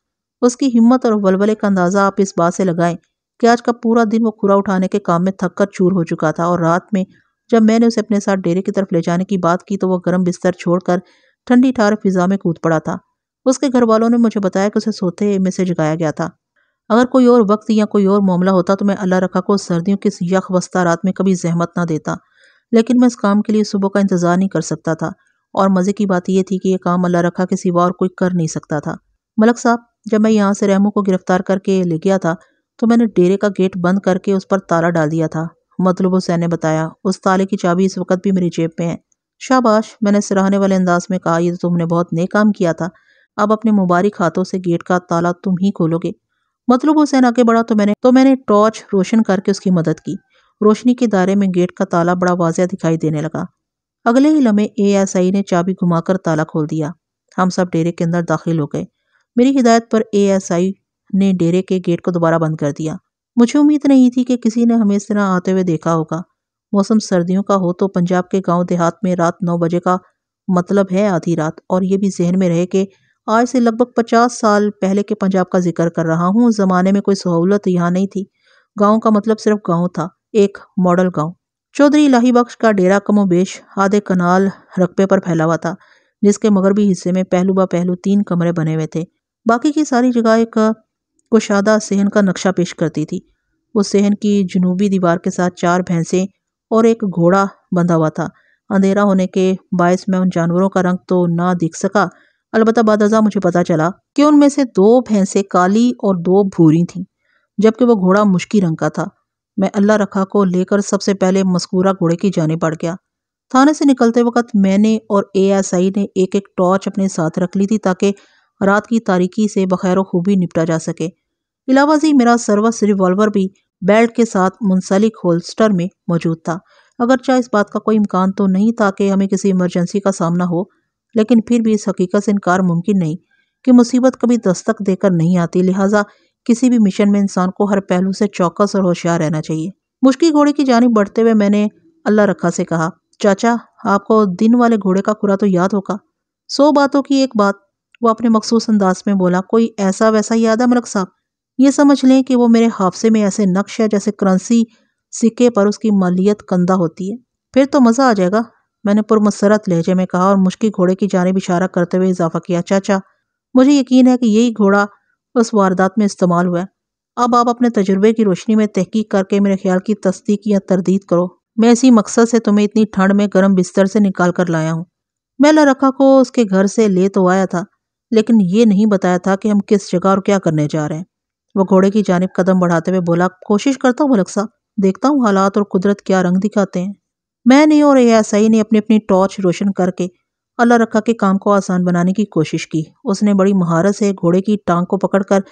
A: उसकी हिम्मत और बलबले का अंदाज़ा आप इस बात से लगाएं कि आज का पूरा दिन वो खुरा उठाने के काम में थककर चूर हो चुका था और रात में जब मैंने उसे अपने साथ डेरे की तरफ ले जाने की बात की तो वह गर्म बिस्तर छोड़कर ठंडी ठार फिजा में कूद पड़ा था उसके घर वालों ने मुझे बताया कि उसे सोते में से जगाया गया था अगर कोई और वक्त या कोई और मामला होता तो मैं अल्लाह रखा को सर्दियों की यख वस्ता रात में कभी जहमत ना देता लेकिन मैं इस काम के लिए सुबह का इंतज़ार नहीं कर सकता था और मज़े की बात यह थी कि यह काम अल्लाह रखा के सिवा और कोई कर नहीं सकता था मलक साहब जब मैं यहाँ से रहमो को गिरफ्तार करके ले गया था तो मैंने डेरे का गेट बंद करके उस पर ताला डाल दिया था मतलब हुसैन ने बताया उस ताले की चाबी इस वक्त भी मेरी जेब में है शाबाश मैंने सराहने वाले अंदाज में कहा यह तो तुमने बहुत नेक काम किया था अब अपने मुबारक हाथों से गेट का ताला तुम ही खोलोगे मतलब हुसैन आगे बढ़ा तो मैंने तो मैंने टॉर्च रोशन करके उसकी मदद की रोशनी के दायरे में गेट का ताला बड़ा वाजिया दिखाई देने लगा अगले ही लम्हे एएसआई ने चाबी घुमाकर ताला खोल दिया हम सब डेरे के अंदर दाखिल हो गए मेरी हिदायत पर एएसआई ने डेरे के गेट को दोबारा बंद कर दिया मुझे उम्मीद नहीं थी कि किसी ने हमें इस तरह आते हुए देखा होगा मौसम सर्दियों का हो तो पंजाब के गांव देहात में रात नौ बजे का मतलब है आधी रात और ये भी जहन में रहे कि आज से लगभग पचास साल पहले के पंजाब का जिक्र कर रहा हूँ उस ज़माने में कोई सहूलत यहाँ नहीं थी गांव का मतलब सिर्फ गांव था एक मॉडल गांव चौधरी इलाही बख्श का डेरा कमो बेश आधे कनाल रकबे पर फैला हुआ था जिसके मगरबी हिस्से में पहलू ब पहलू तीन कमरे बने हुए थे बाकी की सारी जगह एक कुशादा सेहन का नक्शा पेश करती थी उस सेहन की जनूबी दीवार के साथ चार भैंसे और एक घोड़ा बंधा हुआ था अंधेरा होने के बायस में उन जानवरों का रंग तो ना दिख सका अलबत् बदजा मुझे पता चला कि उनमें से दो भैंसें काली और दो भूरी थीं जबकि वह घोड़ा मुश्की रंग का था मैं अल्लाह रखा को लेकर सबसे पहले मस्कूरा घोड़े की जाने पड़ गया थाने से निकलते वक्त मैंने और एएसआई ने एक एक टॉर्च अपने साथ रख ली थी ताकि रात की तारीकी से बखैर खूबी निपटा जा सके जी मेरा सर्वस रिवॉल्वर भी बेल्ट के साथ मुंसलिक होल्स्टर में मौजूद था अगरचा इस बात का कोई इम्कान तो नहीं था कि हमें किसी इमरजेंसी का सामना हो लेकिन फिर भी इस हकीकत से इनकार मुमकिन नहीं कि मुसीबत कभी दस्तक देकर नहीं आती लिहाजा किसी भी मिशन में इंसान को हर पहलू से चौकस और होशियार रहना चाहिए मुश्किल घोड़े की जानब बढ़ते हुए मैंने अल्लाह रखा से कहा चाचा आपको दिन वाले घोड़े का खुरा तो याद होगा सौ बातों की एक बात वो अपने मखसूस अंदाज में बोला कोई ऐसा वैसा याद है मलक साहब ये समझ लें कि वो मेरे हाफसे में ऐसे नक्श है जैसे करंसी सिक्के पर उसकी मालियत कंदा होती है फिर तो मज़ा आ जाएगा मैंने पुरमसरत लहजे में कहा और मुश्किल घोड़े की जानब इशारा करते हुए इजाफा किया चाचा मुझे यकीन है कि यही घोड़ा उस वारदात में इस्तेमाल हुआ है अब आप अपने तजुर्बे की रोशनी में तहकीक करके मेरे ख्याल की तस्दीक या तरदीद करो मैं इसी मकसद से तुम्हें इतनी ठंड में गर्म बिस्तर से निकाल कर लाया हूँ मैं लरखा को उसके घर से ले तो आया था लेकिन ये नहीं बताया था कि हम किस जगह और क्या करने जा रहे हैं वो घोड़े की जानब कदम बढ़ाते हुए बोला कोशिश करता हूँ मलक साहब देखता हूँ हालात और कुदरत क्या रंग दिखाते हैं मैंने और एएसआई ने अपनी अपनी टॉर्च रोशन करके अल्लाह रखा के काम को आसान बनाने की कोशिश की उसने बड़ी महारत से घोड़े की टांग को पकड़कर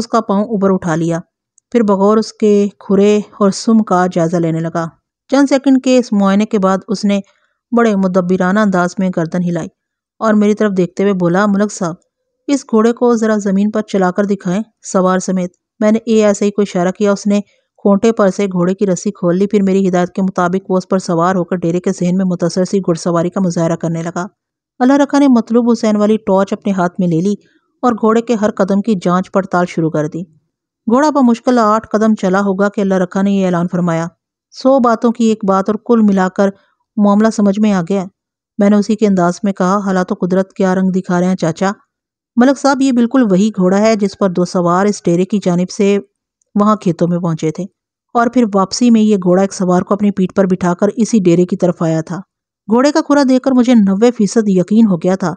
A: उसका पाँव ऊपर उठा लिया फिर बगौर उसके खुरे और सुम का जायज़ा लेने लगा चंद सेकंड के इस मुआयने के बाद उसने बड़े मुदब्बिराना अंदाज में गर्दन हिलाई और मेरी तरफ देखते हुए बोला मुलक साहब इस घोड़े को ज़रा ज़मीन पर चलाकर दिखाएं सवार समेत मैंने ए ऐसे ही को इशारा किया उसने खूंटे पर से घोड़े की रस्सी खोल ली फिर मेरी हिदायत के मुताबिक वो उस पर सवार होकर डेरे के जहन में मुतसर सी घुड़सवारी का मुजाहरा करने लगा अल्लाह रखा ने मतलूब हुसैन वाली टॉर्च अपने हाथ में ले ली और घोड़े के हर कदम की जाँच पड़ताल शुरू कर दी घोड़ा पर मुश्किल आठ कदम चला होगा कि अल्लाह रखा ने यह ऐलान फरमाया सौ बातों की एक बात और कुल मिलाकर मामला समझ में आ गया मैंने उसी के अंदाज में कहा हालात तो कुदरत क्या रंग दिखा रहे हैं चाचा मलक साहब ये बिल्कुल वही घोड़ा है जिस पर दो सवार इस डेरे की जानब से वहां खेतों में पहुंचे थे और फिर वापसी में ये घोड़ा एक सवार को अपनी पीठ पर बिठाकर इसी डेरे की तरफ आया था घोड़े का खुरा देखकर मुझे नब्बे फीसद यकीन हो गया था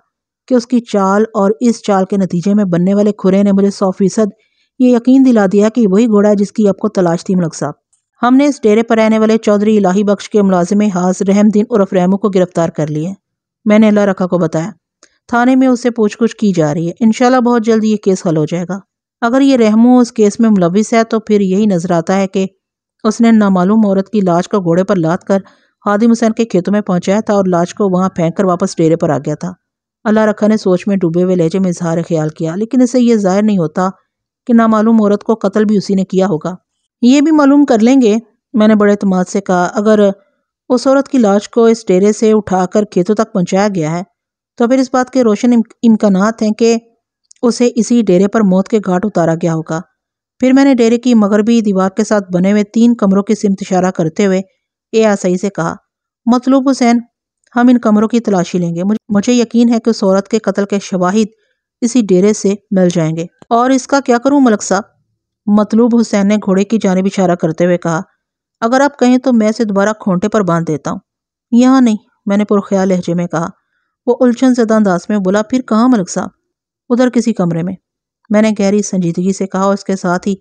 A: कि उसकी चाल और इस चाल के नतीजे में बनने वाले खुरे ने मुझे सौ फीसद ये यकीन दिला दिया कि वही घोड़ा है जिसकी आपको तलाश थी मलक साहब हमने इस डेरे पर रहने वाले चौधरी इलाही बख्श के मुलाजिम हाज रहमदीन उर्फ रहमू को गिरफ्तार कर लिए मैंने अल्लाह रखा को बताया थाने में उससे पूछताछ की जा रही है इनशाला बहुत जल्द ये केस हल हो जाएगा अगर ये रहमो उस केस में मुलविस है तो फिर यही नजर आता है कि उसने नामालूम औरत की लाश को घोड़े पर लाद कर हादिम हुसैन के खेतों में पहुंचाया था और लाश को वहां फेंक कर वापस डेरे पर आ गया था अल्लाह रखा ने सोच में डूबे हुए लहजे में इजहार ख्याल किया लेकिन इसे यह जाहिर नहीं होता कि नामालूम औरत को कत्ल भी उसी ने किया होगा ये भी मालूम कर लेंगे मैंने बड़े अतमाद से कहा अगर उस औरत की लाश को इस डेरे से उठाकर खेतों तक पहुँचाया गया है तो फिर इस बात के रोशन इम्कान हैं कि उसे इसी डेरे पर मौत के घाट उतारा गया होगा फिर मैंने डेरे की मगरबी दीवार के साथ बने हुए तीन कमरों की सिमत इशारा करते हुए ए आसई से कहा मतलूब हुसैन हम इन कमरों की तलाशी लेंगे मुझे यकीन है कि उस औरत के कत्ल के शवाहिद इसी डेरे से मिल जाएंगे और इसका क्या करूं मलक साहब मतलूब हुसैन ने घोड़े की जानब इशारा करते हुए कहा अगर आप कहें तो मैं इसे दोबारा खोंटे पर बांध देता हूँ यहाँ नहीं मैंने पुरख्याल लहजे में कहा वो उलझन जदा अंदाज में बोला फिर कहाँ मलक साहब उधर किसी कमरे में मैंने गहरी संजीदगी से कहा उसके साथ ही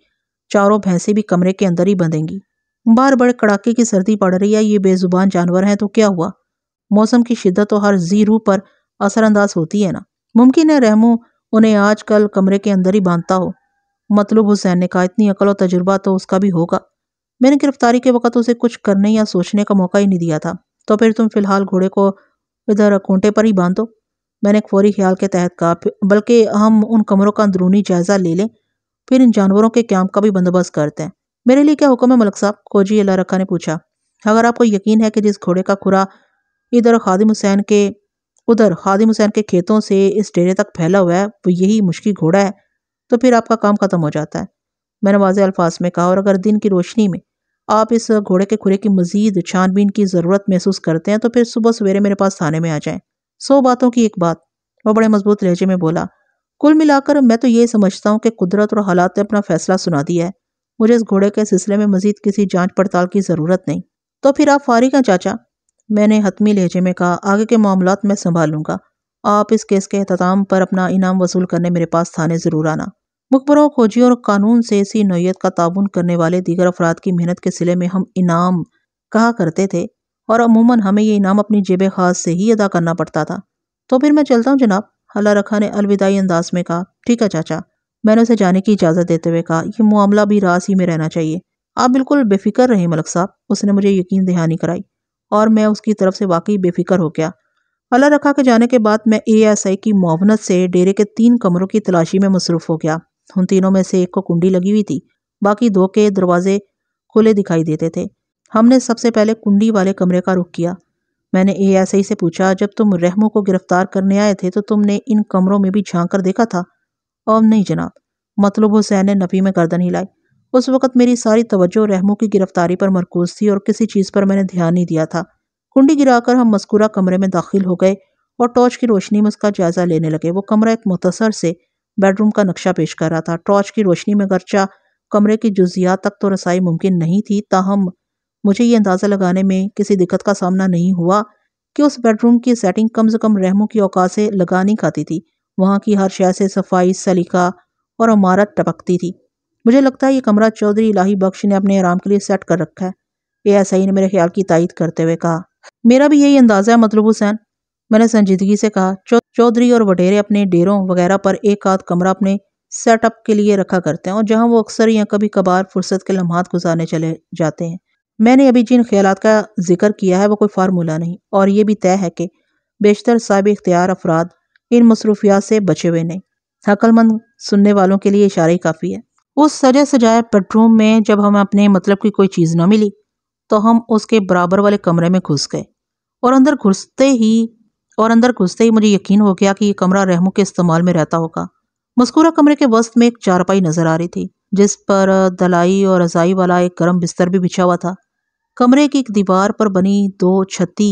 A: चारों भैंसे भी कमरे के अंदर ही बंधेंगी बार बड़े कड़ाके की सर्दी पड़ रही है ये बेजुबान जानवर हैं तो क्या हुआ मौसम की शिद्दत तो हर जी रूह पर असरअंदाज होती है ना मुमकिन है रहमो उन्हें आज कल कमरे के अंदर ही बांधता हो मतलूब हुसैन ने कहा इतनी अकल और तजुर्बा तो उसका भी होगा मैंने गिरफ्तारी के वक्त उसे कुछ करने या सोचने का मौका ही नहीं दिया था तो फिर तुम फिलहाल घोड़े को इधर कोंटे पर ही बांधो मैंने एक फौरी ख्याल के तहत कहा बल्कि हम उन कमरों का अंदरूनी जायजा ले लें फिर इन जानवरों के क्याम का भी बंदोबस्त करते हैं मेरे लिए क्या हुक्म है मलक साहब खोजी अल्लाह रखा ने पूछा अगर आपको यकीन है कि जिस घोड़े का खुरा इधर खादिम हुसैन के उधर खादिम हुसैन के खेतों से इस डेरे तक फैला हुआ है वो यही मुश्किल घोड़ा है तो फिर आपका काम ख़त्म हो जाता है मैंने वाज अल्फाज में कहा और अगर दिन की रोशनी में आप इस घोड़े के खुरे की मजीद छानबीन की ज़रूरत महसूस करते हैं तो फिर सुबह सवेरे मेरे पास थाने में आ जाएं सौ बातों की एक बात वह बड़े मजबूत लहजे में बोला कुल मिलाकर मैं तो ये समझता हूँ कि कुदरत और हालात ने अपना फैसला सुना दिया है मुझे इस घोड़े के सिलसिले में मजीद किसी जांच पड़ताल की ज़रूरत नहीं तो फिर आप फारिग हैं चाचा मैंने हतमी लहजे में कहा आगे के मामला मैं संभालूंगा आप इस केस के अहतमाम पर अपना इनाम वसूल करने मेरे पास थाने ज़रूर आना मुखबरों खोजियों और कानून से इसी नोयत का ताउन करने वाले दीगर अफराद की मेहनत के सिले में हम इनाम कहा करते थे और अमूमन हमें ये इनाम अपनी जेब खास से ही अदा करना पड़ता था तो फिर मैं चलता हूँ जनाब अल्लाह रखा ने अलविदाई अंदाज में कहा ठीक है चाचा मैंने उसे जाने की इजाज़त देते हुए कहा यह मामला भी रास ही में रहना चाहिए आप बिल्कुल बेफिक्र रहे मलक साहब उसने मुझे यकीन दहानी कराई और मैं उसकी तरफ से वाकई बेफिक्र हो गया अल्लाह रखा के जाने के बाद मैं ए एस आई की मोहनत से डेरे के तीन कमरों की तलाशी में मसरूफ़ हो गया उन तीनों में से एक को कुंडी लगी हुई थी बाकी दो के दरवाजे खुले दिखाई देते थे हमने सबसे पहले कुंडी वाले कमरे का रुख किया मैंने ए आई से पूछा जब तुम रहमो को गिरफ्तार करने आए थे तो तुमने इन कमरों में भी झांक कर देखा था और नहीं जनाब मतलब हुसैन ने नफी में गर्दन हिलाई उस वक्त मेरी सारी तवज्जो रहमो की गिरफ्तारी पर मरकूज थी और किसी चीज़ पर मैंने ध्यान नहीं दिया था कुंडी गिराकर हम मस्कूरा कमरे में दाखिल हो गए और टॉर्च की रोशनी में उसका जायज़ा लेने लगे वो कमरा एक मुतसर से बेडरूम का नक्शा पेश कर रहा था टॉर्च की रोशनी में गर्चा कमरे की जुजियात तक तो रसाई मुमकिन नहीं थी ताहम मुझे ये अंदाज़ा लगाने में किसी दिक्कत का सामना नहीं हुआ कि उस बेडरूम की सेटिंग कम से कम रहमों की औकात से लगा नहीं खाती थी वहाँ की हर शय से सफाई सलीका और अमारत टपकती थी मुझे लगता है ये कमरा चौधरी इलाही बख्श ने अपने आराम के लिए सेट कर रखा है ए एस ही ने मेरे ख्याल की तायद करते हुए कहा मेरा भी यही अंदाज़ा है मतलब हुसैन मैंने संजीदगी से कहा चौधरी और वडेरे अपने डेरों वगैरह पर एक आध कमरा अपने सेटअप के लिए रखा करते हैं और जहाँ वो अक्सर या कभी कभार फुर्सत के लम्हात गुजारने चले जाते हैं मैंने अभी जिन ख्याल का जिक्र किया है वो कोई फार्मूला नहीं और ये भी तय है कि बेशतर साहिब इख्तियार अफराद इन मसरूफियात से बचे हुए नहीं हकलमंद सुनने वालों के लिए इशारा ही काफ़ी है उस सजा सजाए बेडरूम में जब हमें अपने मतलब की कोई चीज़ ना मिली तो हम उसके बराबर वाले कमरे में घुस गए और अंदर घुसते ही और अंदर घुसते ही मुझे यकीन हो गया कि ये कमरा रहमू के इस्तेमाल में रहता होगा मस्कूरा कमरे के वस्त में एक चारपाई नज़र आ रही थी जिस पर दलाई और रज़ाई वाला एक गर्म बिस्तर भी बिछा हुआ था कमरे की एक दीवार पर बनी दो छती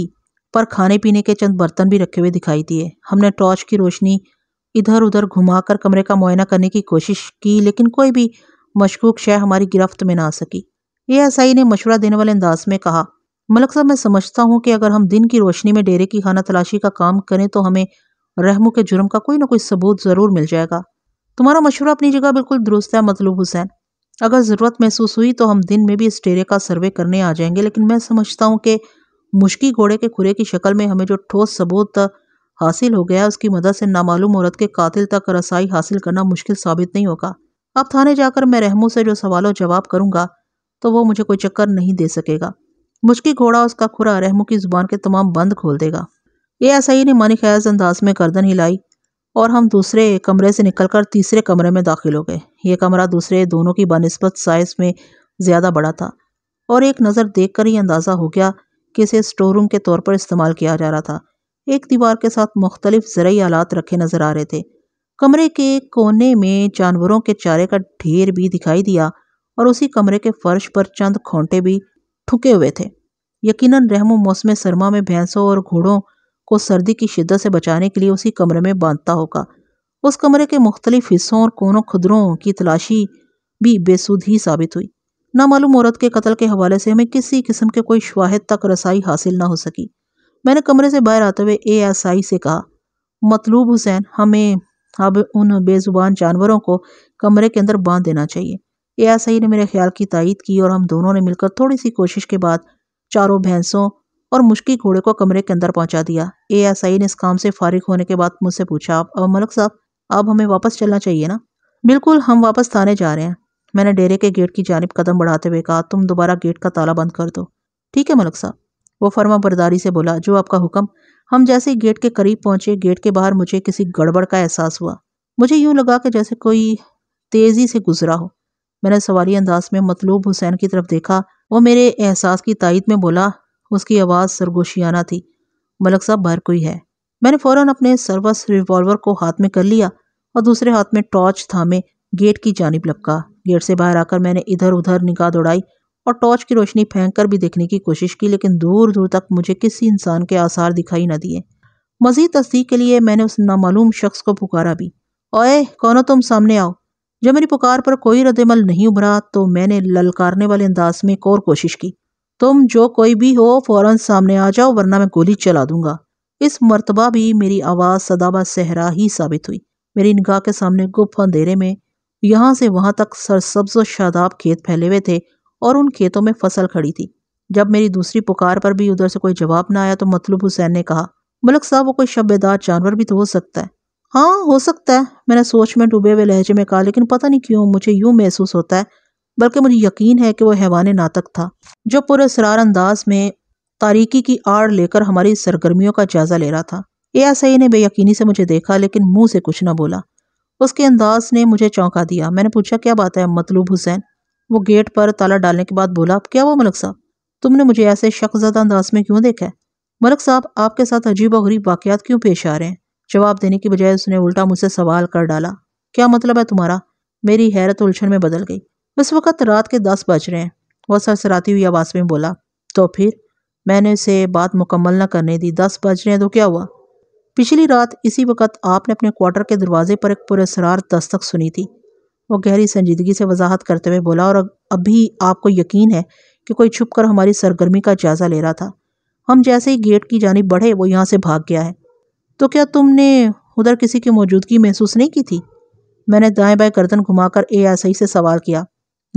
A: पर खाने पीने के चंद बर्तन भी रखे हुए दिखाई दिए हमने टॉर्च की रोशनी इधर उधर घुमाकर कमरे का मुआयना करने की कोशिश की लेकिन कोई भी मशकूक शह हमारी गिरफ्त में ना आ सकी ए एस आई ने मशवरा देने वाले अंदाज में कहा मलक साहब मैं समझता हूँ कि अगर हम दिन की रोशनी में डेरे की खाना तलाशी का काम करें तो हमें रहमू के जुर्म का कोई ना कोई सबूत ज़रूर मिल जाएगा तुम्हारा मशवरा अपनी जगह बिल्कुल दुरुस्त है मतलूब हुसैन अगर ज़रूरत महसूस हुई तो हम दिन में भी इस डेरे का सर्वे करने आ जाएंगे लेकिन मैं समझता हूँ कि मुश्की घोड़े के खुरे की शक्ल में हमें जो ठोस सबूत हासिल हो गया उसकी मदद से नामालूम औरत के कातिल तक रसाई हासिल करना मुश्किल साबित नहीं होगा अब थाने जाकर मैं रहमू से जो सवालों जवाब करूँगा तो वो मुझे कोई चक्कर नहीं दे सकेगा मुश्किल घोड़ा उसका खुरा रहमू की जुबान के तमाम बंद खोल देगा ए एस आई ने मानी खैज अंदाज में गर्दन हिलाई और हम दूसरे कमरे से निकलकर तीसरे कमरे में दाखिल हो गए ये कमरा दूसरे दोनों की बनस्बत साइज में ज़्यादा बड़ा था और एक नज़र देख कर ही अंदाज़ा हो गया कि इसे स्टोर रूम के तौर पर इस्तेमाल किया जा रहा था एक दीवार के साथ मुख्तलिफ ज़रिए आलात रखे नज़र आ रहे थे कमरे के कोने में जानवरों के चारे का ढेर भी दिखाई दिया और उसी कमरे के फर्श पर चंद खोंटे भी ठुके हुए थे यकीनन रहमो मौसम सरमा में भैंसों और घोड़ों को सर्दी की शिदत से बचाने के लिए उसी कमरे में बांधता होगा उस कमरे के मुख्तलिफ हिस्सों और कोनों खुदरों की तलाशी भी बेसुध ही साबित हुई नामालूम औरत के कत्ल के हवाले से हमें किसी किस्म के कोई शवाहद तक रसाई हासिल ना हो सकी मैंने कमरे से बाहर आते हुए ए एस आई से कहा मतलूब हुसैन हमें अब उन बेजुबान जानवरों को कमरे के अंदर बांध देना चाहिए ए एस आई ने मेरे ख्याल की तायद की और हम दोनों ने मिलकर थोड़ी सी कोशिश के बाद चारों भैंसों और मुश्किल घोड़े को कमरे के अंदर पहुंचा दिया एएसआई ने इस काम से फारिग होने के बाद मुझसे पूछा आप अब मलक साहब अब हमें वापस चलना चाहिए ना बिल्कुल हम वापस थाने जा रहे हैं मैंने डेरे के गेट की जानब कदम बढ़ाते हुए कहा तुम दोबारा गेट का ताला बंद कर दो ठीक है मलक साहब वो फर्मा बरदारी से बोला जो आपका हुक्म हम जैसे ही गेट के करीब पहुंचे गेट के बाहर मुझे किसी गड़बड़ का एहसास हुआ मुझे यूं लगा कि जैसे कोई तेज़ी से गुजरा हो मैंने सवारी अंदाज में मतलूब हुसैन की तरफ देखा वो मेरे एहसास की तायद में बोला उसकी आवाज़ सरगोशियाना थी मलक साहब बाहर कोई है मैंने फ़ौरन अपने सर्वस रिवॉल्वर को हाथ में कर लिया और दूसरे हाथ में टॉर्च थामे गेट की जानब लपका गेट से बाहर आकर मैंने इधर उधर निकाह दौड़ाई और टॉर्च की रोशनी फेंक कर भी देखने की कोशिश की लेकिन दूर दूर तक मुझे किसी इंसान के आसार दिखाई न दिए मजीद तस्दीक के लिए मैंने उस नामालूम शख्स को पुकारा भी ओए कौन तुम सामने आओ जब मेरी पुकार पर कोई रद्दमल नहीं उभरा तो मैंने ललकारने वाले अंदाज में एक और कोशिश की तुम जो कोई भी हो फौरन सामने आ जाओ वरना मैं गोली चला दूंगा इस मरतबा भी मेरी आवाज़ सदाबा सहरा ही साबित हुई मेरी निगाह के सामने गुप्त अंधेरे में यहाँ से वहाँ तक सरसब्ज और शादाब खेत फैले हुए थे और उन खेतों में फसल खड़ी थी जब मेरी दूसरी पुकार पर भी उधर से कोई जवाब ना आया तो मतलूब हुसैन ने कहा मलक साहब वो कोई शब्बेदार जानवर भी तो हो सकता है हाँ हो सकता है मैंने सोच में डूबे हुए लहजे में कहा लेकिन पता नहीं क्यों मुझे यूँ महसूस होता है बल्कि मुझे यकीन है कि वह हैवान नातक था जो पुरसरार अंदाज में तारीकी की आड़ लेकर हमारी सरगर्मियों का जायजा ले रहा था ए एस आई ने बेयकीनी से मुझे देखा लेकिन मुंह से कुछ न बोला उसके अंदाज ने मुझे चौंका दिया मैंने पूछा क्या बात है मतलूब हुसैन वो गेट पर ताला डालने के बाद बोला क्या हुआ मलक साहब तुमने मुझे ऐसे शख्सदा अंदाज में क्यों देखा है मलक साहब आपके साथ अजीब और गरीब वाकयात क्यों पेश आ रहे हैं जवाब देने की बजाय उसने उल्टा मुझसे सवाल कर डाला क्या मतलब है तुम्हारा मेरी हैरत उलझन में बदल गई उस वक़्त रात के दस बज रहे हैं वह सरसराती हुई आवाज़ में बोला तो फिर मैंने उसे बात मुकम्मल न करने दी दस बज रहे हैं तो क्या हुआ पिछली रात इसी वक्त आपने अपने क्वार्टर के दरवाजे पर एक पुरसरार दस्तक सुनी थी वो गहरी संजीदगी से वजाहत करते हुए बोला और अभी आपको यकीन है कि कोई छुप कर हमारी सरगर्मी का जायज़ा ले रहा था हम जैसे ही गेट की जानी बढ़े वो यहाँ से भाग गया है तो क्या तुमने उधर किसी की मौजूदगी महसूस नहीं की थी मैंने दाएं बाएं गर्दन घुमाकर ए से सवाल किया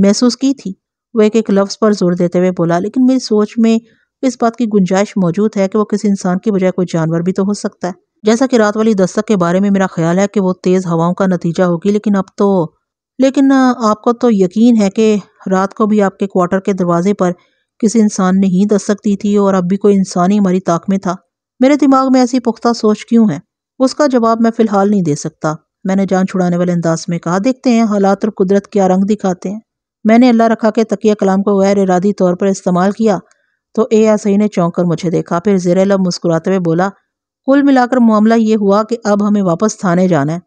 A: महसूस की थी वो एक एक लफ्ज़ पर जोर देते हुए बोला लेकिन मेरी सोच में इस बात की गुंजाइश मौजूद है कि वो किसी इंसान की बजाय कोई जानवर भी तो हो सकता है जैसा कि रात वाली दस्तक के बारे में मेरा ख्याल है कि वो तेज़ हवाओं का नतीजा होगी लेकिन अब तो लेकिन आपको तो यकीन है कि रात को भी आपके क्वार्टर के दरवाजे पर किसी इंसान ने ही दस्तक दी थी और अब भी कोई इंसान ही हमारी ताक में था मेरे दिमाग में ऐसी पुख्ता सोच क्यों है उसका जवाब मैं फ़िलहाल नहीं दे सकता मैंने जान छुड़ाने वाले अंदाज में कहा देखते हैं हालात और कुदरत क्या रंग दिखाते हैं मैंने अल्लाह रखा के तकिया कलाम को गैर इरादी तौर पर इस्तेमाल किया तो ए आसही ने चौंक कर मुझे देखा फिर जेर लब मुस्कुराते हुए बोला कुल मिलाकर मामला ये हुआ कि अब हमें वापस थाने जाना है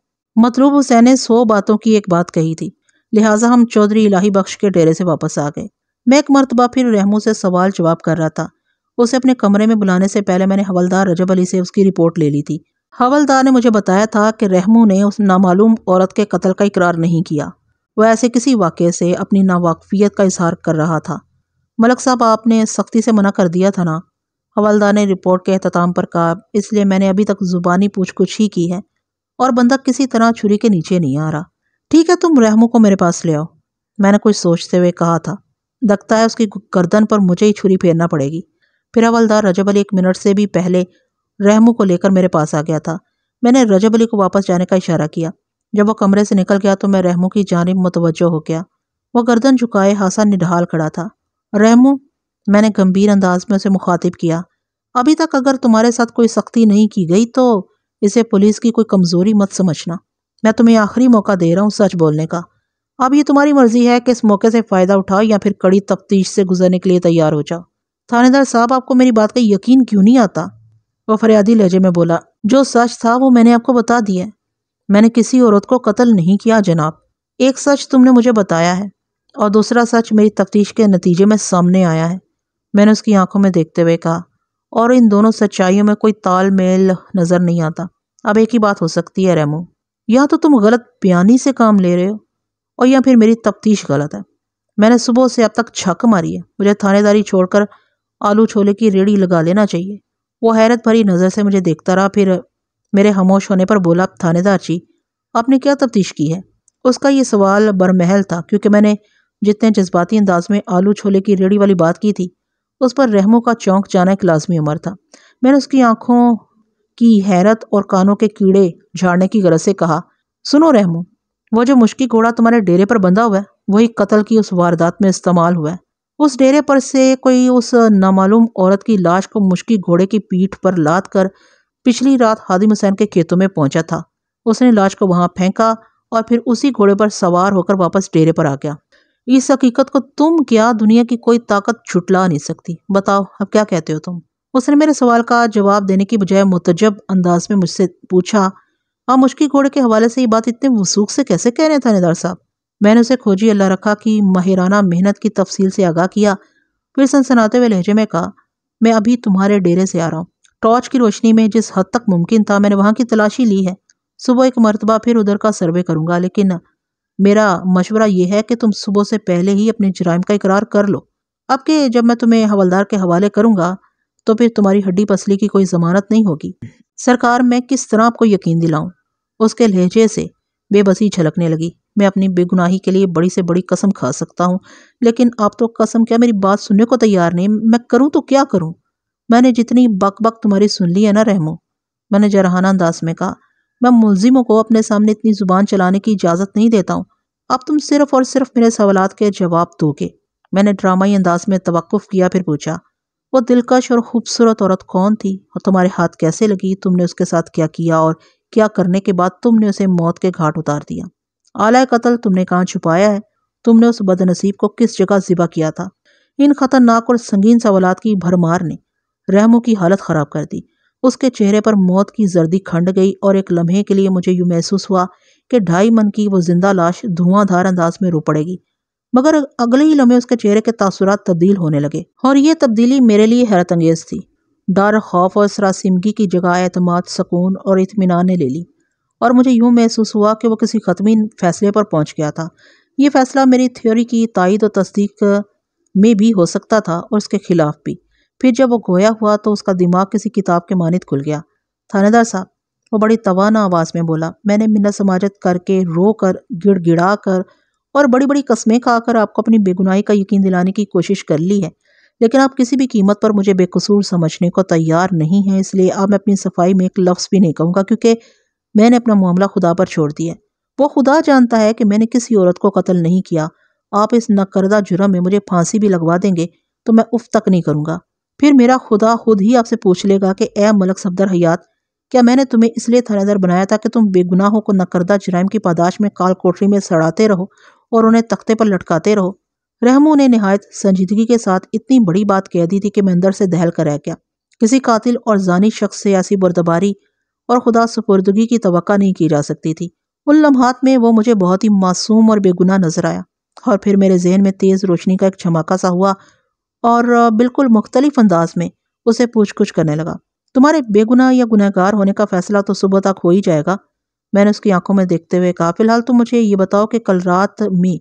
A: मतलूब हुसैन ने सौ बातों की एक बात कही थी लिहाजा हम चौधरी इलाही बख्श के डेरे से वापस आ गए मैं एक मरतबा फिर रहमू से सवाल जवाब कर रहा था उसे अपने कमरे में बुलाने से पहले मैंने हवलदार रजब अली से उसकी रिपोर्ट ले ली थी हवलदार ने मुझे बताया था कि रहमू ने उस नामालूम औरत के कत्ल का इकरार नहीं किया वह ऐसे किसी वाक्य से अपनी नावाकफियत का इजहार कर रहा था मलक साहब आपने सख्ती से मना कर दिया था ना हवलदार ने रिपोर्ट के अहतमाम पर कहा इसलिए मैंने अभी तक ज़ुबानी कुछ ही की है और बंदा किसी तरह छुरी के नीचे नहीं आ रहा ठीक है तुम रहमो को मेरे पास ले आओ मैंने कुछ सोचते हुए कहा था दखता है उसकी गर्दन पर मुझे ही छुरी फेरना पड़ेगी फिर हवलदार रजब अली एक मिनट से भी पहले रहमू को लेकर मेरे पास आ गया था मैंने रजब अली को वापस जाने का इशारा किया जब वह कमरे से निकल गया तो मैं रहमू की जानब मुतवजो हो गया वह गर्दन झुकाए हासा निढाल खड़ा था रहमू मैंने गंभीर अंदाज में उसे मुखातिब किया अभी तक अगर तुम्हारे साथ कोई सख्ती नहीं की गई तो इसे पुलिस की कोई कमज़ोरी मत समझना मैं तुम्हें आखिरी मौका दे रहा हूँ सच बोलने का अब ये तुम्हारी मर्जी है कि इस मौके से फ़ायदा उठाओ या फिर कड़ी तफ्तीश से गुजरने के लिए तैयार हो जाओ थानेदार साहब आपको मेरी बात का यकीन क्यों नहीं आता वह फरियादी लहजे में बोला जो सच था वो मैंने आपको बता दिया मैंने किसी औरत को कत्ल नहीं किया जनाब एक सच तुमने मुझे बताया है और दूसरा सच मेरी तफ्तीश के नतीजे में सामने आया है मैंने उसकी आंखों में देखते हुए कहा और इन दोनों सच्चाइयों में कोई तालमेल नज़र नहीं आता अब एक ही बात हो सकती है रेमो या तो तुम गलत बयानी से काम ले रहे हो और या फिर मेरी तफ्तीश गलत है मैंने सुबह से अब तक छक मारी है मुझे थानेदारी छोड़कर आलू छोले की रेड़ी लगा लेना चाहिए वो हैरत भरी नज़र से मुझे देखता रहा फिर मेरे खामोश होने पर बोला थानेदार जी आपने क्या तफ्तीश की है उसका यह सवाल बरमहल था क्योंकि मैंने जितने जज्बाती अंदाज में आलू छोले की रेड़ी वाली बात की थी उस पर रहमों का चौंक जाना एक लाजमी उम्र था मैंने उसकी आंखों की हैरत और कानों के कीड़े झाड़ने की गरज से कहा सुनो रहमो वह जो मुश्किल घोड़ा तुम्हारे डेरे पर बंधा हुआ है वही कत्ल की उस वारदात में इस्तेमाल हुआ है उस डेरे पर से कोई उस नामालूम औरत की लाश को मुश्किल घोड़े की पीठ पर लाद कर पिछली रात हादिम हुसैन के खेतों में पहुंचा था उसने लाश को वहां फेंका और फिर उसी घोड़े पर सवार होकर वापस डेरे पर आ गया इस हकीकत को तुम क्या दुनिया की कोई ताकत छुटला नहीं सकती बताओ अब क्या कहते हो तुम उसने मेरे सवाल का जवाब देने की बजाय मुतजब अंदाज में मुझसे पूछा आप मुश्किल घोड़े के हवाले से ये बात इतने वसूख से कैसे कह रहे थानेदार साहब मैंने उसे खोजी अल्लाह रखा की माहिराना मेहनत की तफसील से आगाह किया फिर सनसनाते हुए लहजे में कहा मैं अभी तुम्हारे डेरे से आ रहा हूँ टॉर्च की रोशनी में जिस हद तक मुमकिन था मैंने वहां की तलाशी ली है सुबह एक मरतबा फिर उधर का सर्वे करूँगा लेकिन मेरा मशवरा यह है कि तुम सुबह से पहले ही अपने जराइम का इकरार कर लो अब के जब मैं तुम्हें हवलदार के हवाले करूंगा तो फिर तुम्हारी हड्डी पसली की कोई जमानत नहीं होगी सरकार मैं किस तरह आपको यकीन दिलाऊं उसके लहजे से बेबसी झलकने लगी मैं अपनी बेगुनाही के लिए बड़ी से बड़ी कसम खा सकता हूँ लेकिन आप तो कसम क्या मेरी बात सुनने को तैयार नहीं मैं करूँ तो क्या करूँ मैंने जितनी बक बक तुम्हारी सुन ली है ना रहमो मैंने जरहाना अंदाज में कहा मैं मुलजिमों को अपने सामने इतनी ज़ुबान चलाने की इजाज़त नहीं देता हूँ अब तुम सिर्फ और सिर्फ मेरे सवाल के जवाब दोगे मैंने ड्रामाई अंदाज में तवक़ किया फिर पूछा वो दिलकश और खूबसूरत औरत कौन थी और तुम्हारे हाथ कैसे लगी तुमने उसके साथ क्या किया और क्या करने के बाद तुमने उसे मौत के घाट उतार दिया आला कत्ल तुमने कहाँ छुपाया है तुमने उस बदनसीब को किस जगह ज़िबा किया था इन खतरनाक और संगीन सवालत की भरमार ने रहमो की हालत ख़राब कर दी उसके चेहरे पर मौत की जर्दी खंड गई और एक लम्हे के लिए मुझे यूँ महसूस हुआ कि ढाई मन की वो जिंदा लाश धुआंधार अंदाज में रो पड़ेगी मगर अगले ही लम्हे उसके चेहरे के तासुरात तब्दील होने लगे और ये तब्दीली मेरे लिए हैरत अंगेज थी डर खौफ और सरासिमगी की जगह अतमाद सकून और इतमान ने ले ली और मुझे यूँ महसूस हुआ कि वो किसी ख़त्मी फैसले पर पहुँच गया था ये फैसला मेरी थ्योरी की तायद और तस्दीक में भी हो सकता था और उसके खिलाफ भी फिर जब वो गोया हुआ तो उसका दिमाग किसी किताब के मानित खुल गया थानेदार साहब वो बड़ी तवाना आवाज़ में बोला मैंने मिन्नत समाजत करके रो कर गिड़ गिड़ा कर और बड़ी बड़ी कस्में खाकर आपको अपनी बेगुनाही का यकीन दिलाने की कोशिश कर ली है लेकिन आप किसी भी कीमत पर मुझे बेकसूर समझने को तैयार नहीं हैं इसलिए अब मैं अपनी सफाई में एक लफ्ज़ भी नहीं कहूँगा क्योंकि मैंने अपना मामला खुदा पर छोड़ दिया वो खुदा जानता है कि मैंने किसी औरत को कत्ल नहीं किया आप इस नकरदा जुर्म में मुझे फांसी भी लगवा देंगे तो मैं उफ तक नहीं करूँगा फिर मेरा खुदा खुद ही आपसे पूछ लेगा कि ए मलक सफदर हयात क्या मैंने तुम्हें इसलिए थानेदार बनाया था कि तुम बेगुनाहों को नकरदा जराइम की पादाश में काल कोठरी में सड़ाते रहो और उन्हें तख्ते पर लटकाते रहो रहमो ने नहायत संजीदगी के साथ इतनी बड़ी बात कह दी थी कि मैं अंदर से दहल कर रह गया किसी कातिल और जानी शख्स से ऐसी बर्दबारी और खुदा सपुर्दगी की तो नहीं की जा सकती थी उन लम्हात में वो मुझे बहुत ही मासूम और बेगुनाह नजर आया और फिर मेरे जहन में तेज़ रोशनी का एक झमाका सा हुआ और बिल्कुल मुख्तलिफ अंदाज में उसे पूछ कुछ करने लगा तुम्हारे बेगुनाह या गुनहगार होने का फैसला तो सुबह तक हो ही जाएगा मैंने उसकी आंखों में देखते हुए कहा फिलहाल तुम मुझे ये बताओ कि कल रात में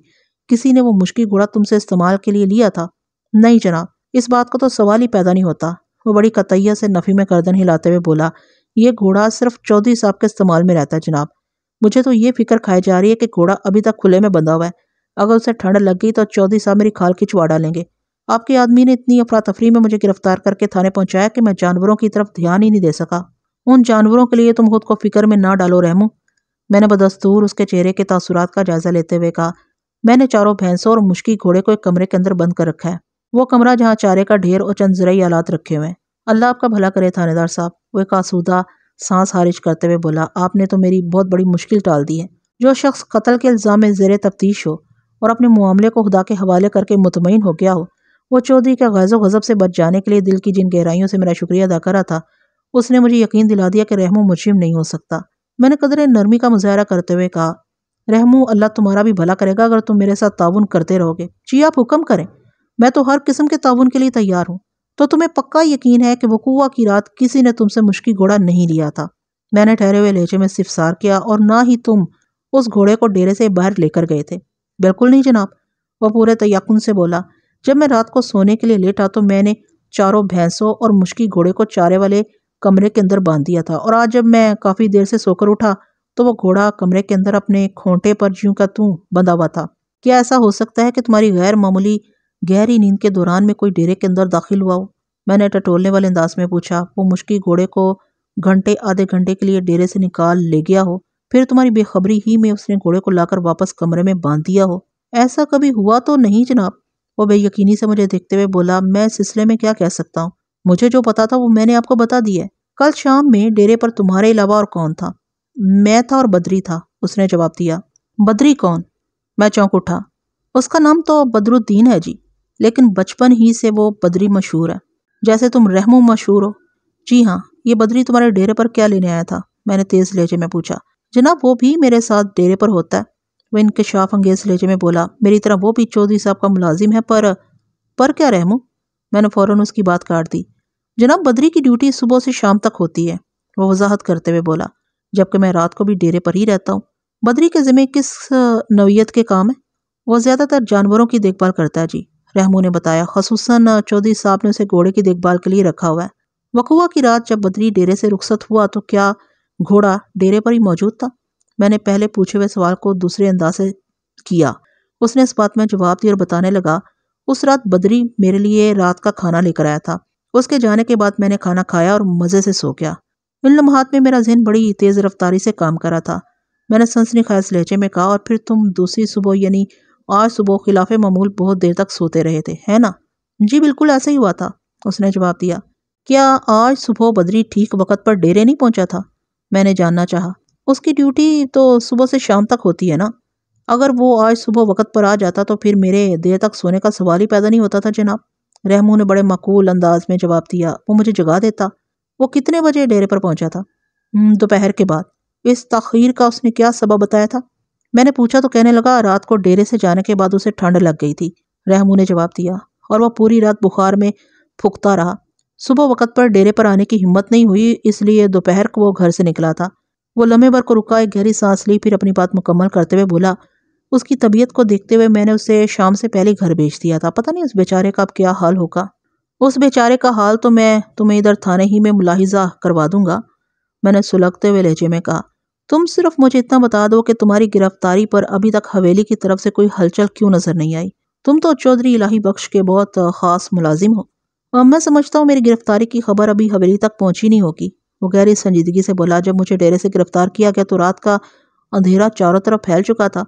A: किसी ने वो मुश्किल घोड़ा तुमसे इस्तेमाल के लिए लिया था नहीं जनाब इस बात का तो सवाल ही पैदा नहीं होता वो बड़ी कतैया से नफ़ी में गर्दन हिलाते हुए बोला ये घोड़ा सिर्फ चौधरी साहब के इस्तेमाल में रहता है जनाब मुझे तो ये फिक्र खाई जा रही है कि घोड़ा अभी तक खुले में बंधा हुआ है अगर उसे ठंड लग गई तो चौधरी साहब मेरी खाल खिंचवा डालेंगे आपके आदमी ने इतनी अफरा तफरी में मुझे गिरफ्तार करके थाने पहुंचाया कि मैं जानवरों की तरफ ध्यान ही नहीं दे सका उन जानवरों के लिए तुम खुद को फिक्र में ना डालो रहमो मैंने बदस्तूर उसके चेहरे के तासुरात का जायजा लेते हुए कहा मैंने चारों भैंसों और मुश्किल घोड़े को एक कमरे के अंदर बंद कर रखा है वो कमरा जहाँ चारे का ढेर और चंद जरिए आलात रखे हुए हैं अल्लाह आपका भला करे थानेदार साहब वो एक आसूदा सांस हारिज करते हुए बोला आपने तो मेरी बहुत बड़ी मुश्किल टाल दी है जो शख्स कत्ल के इल्ज़ाम में जेर तफ्तीश हो और अपने मामले को खुदा के हवाले करके मुतमिन हो गया हो वो चौधरी का गज़ो गज़ब से बच जाने के लिए दिल की जिन गहराइयों से मेरा शुक्रिया अदा करा था उसने मुझे यकीन दिला दिया कि रहमो मुजरिम नहीं हो सकता मैंने कदर नरमी का मुजाहरा करते हुए कहा रहमो अल्लाह तुम्हारा भी भला करेगा अगर तुम मेरे साथ ताउन करते रहोगे जी आप हुक्म करें मैं तो हर किस्म के ताउन के लिए तैयार हूँ तो तुम्हें पक्का यकीन है कि वकूआ की रात किसी ने तुमसे मुश्किल घोड़ा नहीं लिया था मैंने ठहरे हुए लहजे में सिफसार किया और ना ही तुम उस घोड़े को डेरे से बाहर लेकर गए थे बिल्कुल नहीं जनाब वह पूरे तयकुन से बोला जब मैं रात को सोने के लिए लेटा तो मैंने चारों भैंसों और मुश्की घोड़े को चारे वाले कमरे के अंदर बांध दिया था और आज जब मैं काफ़ी देर से सोकर उठा तो वो घोड़ा कमरे के अंदर अपने खोंटे पर ज्यों का तू बंधा हुआ था क्या ऐसा हो सकता है कि तुम्हारी गैर मामूली गहरी नींद के दौरान में कोई डेरे के अंदर दाखिल हुआ हो मैंने टटोलने वाले अंदाज में पूछा वो मुश्किल घोड़े को घंटे आधे घंटे के लिए डेरे से निकाल ले गया हो फिर तुम्हारी बेखबरी ही में उसने घोड़े को लाकर वापस कमरे में बांध दिया हो ऐसा कभी हुआ तो नहीं जनाब वो बेयकीनी से मुझे देखते हुए बोला मैं सिलसिले में क्या कह सकता हूँ मुझे जो पता था वो मैंने आपको बता दिया है कल शाम में डेरे पर तुम्हारे अलावा और कौन था मैं था और बद्री था उसने जवाब दिया बद्री कौन मैं चौंक उठा उसका नाम तो बदरुद्दीन है जी लेकिन बचपन ही से वो बदरी मशहूर है जैसे तुम रहमू मशहूर हो जी हाँ ये बदरी तुम्हारे डेरे पर क्या लेने आया था मैंने तेज लहजे में पूछा जनाब वो भी मेरे साथ डेरे पर होता है वह इनकशाफ अंगेज लहजे में बोला मेरी तरह वो भी चौधरी साहब का मुलाजिम है पर पर क्या रहमू मैंने फ़ौरन उसकी बात काट दी जनाब बदरी की ड्यूटी सुबह से शाम तक होती है वह वजाहत करते हुए बोला जबकि मैं रात को भी डेरे पर ही रहता हूँ बदरी के ज़िम्मे किस नवीयत के काम है वह ज़्यादातर जानवरों की देखभाल करता है जी रहमू ने बताया खसूस चौधरी साहब ने उसे घोड़े की देखभाल के लिए रखा हुआ है वकुआ की रात जब बदरी डेरे से रुखसत हुआ तो क्या घोड़ा डेरे पर ही मौजूद था मैंने पहले पूछे हुए सवाल को दूसरे अंदाज से किया उसने इस बात में जवाब दिया और बताने लगा उस रात बदरी मेरे लिए रात का खाना लेकर आया था उसके जाने के बाद मैंने खाना खाया और मज़े से सो गया इन लम्हात में मेरा जहन बड़ी तेज़ रफ्तारी से काम कर रहा था मैंने सनसनी खास लहजे में कहा और फिर तुम दूसरी सुबह यानी आज सुबह खिलाफ मामूल बहुत देर तक सोते रहे थे है ना जी बिल्कुल ऐसा ही हुआ था उसने जवाब दिया क्या आज सुबह बदरी ठीक वक्त पर डेरे नहीं पहुंचा था मैंने जानना चाहा उसकी ड्यूटी तो सुबह से शाम तक होती है ना अगर वो आज सुबह वक्त पर आ जाता तो फिर मेरे देर तक सोने का सवाल ही पैदा नहीं होता था जनाब रहमू ने बड़े मकूल अंदाज में जवाब दिया वो मुझे जगा देता वो कितने बजे डेरे पर पहुंचा था हम्म, दोपहर के बाद इस तखीर का उसने क्या सबब बताया था मैंने पूछा तो कहने लगा रात को डेरे से जाने के बाद उसे ठंड लग गई थी रहमू ने जवाब दिया और वह पूरी रात बुखार में फूकता रहा सुबह वक्त पर डेरे पर आने की हिम्मत नहीं हुई इसलिए दोपहर को वो घर से निकला था वो लम्हे भर को रुका एक गहरी सांस ली फिर अपनी बात मुकम्मल करते हुए बोला उसकी तबीयत को देखते हुए मैंने उसे शाम से पहले घर भेज दिया था पता नहीं उस बेचारे का अब क्या हाल होगा उस बेचारे का हाल तो मैं तुम्हें इधर थाने ही में मुलाहिजा करवा दूंगा मैंने सुलगते हुए लहजे में कहा तुम सिर्फ मुझे इतना बता दो कि तुम्हारी गिरफ्तारी पर अभी तक हवेली की तरफ से कोई हलचल क्यों नजर नहीं आई तुम तो चौधरी इलाही बख्श के बहुत खास मुलाजिम हो मैं समझता हूँ मेरी गिरफ्तारी की खबर अभी हवेली तक पहुँची नहीं होगी वो गहरी संजीदगी से बोला जब मुझे डेरे से गिरफ्तार किया गया तो रात का अंधेरा चारों तरफ फैल चुका था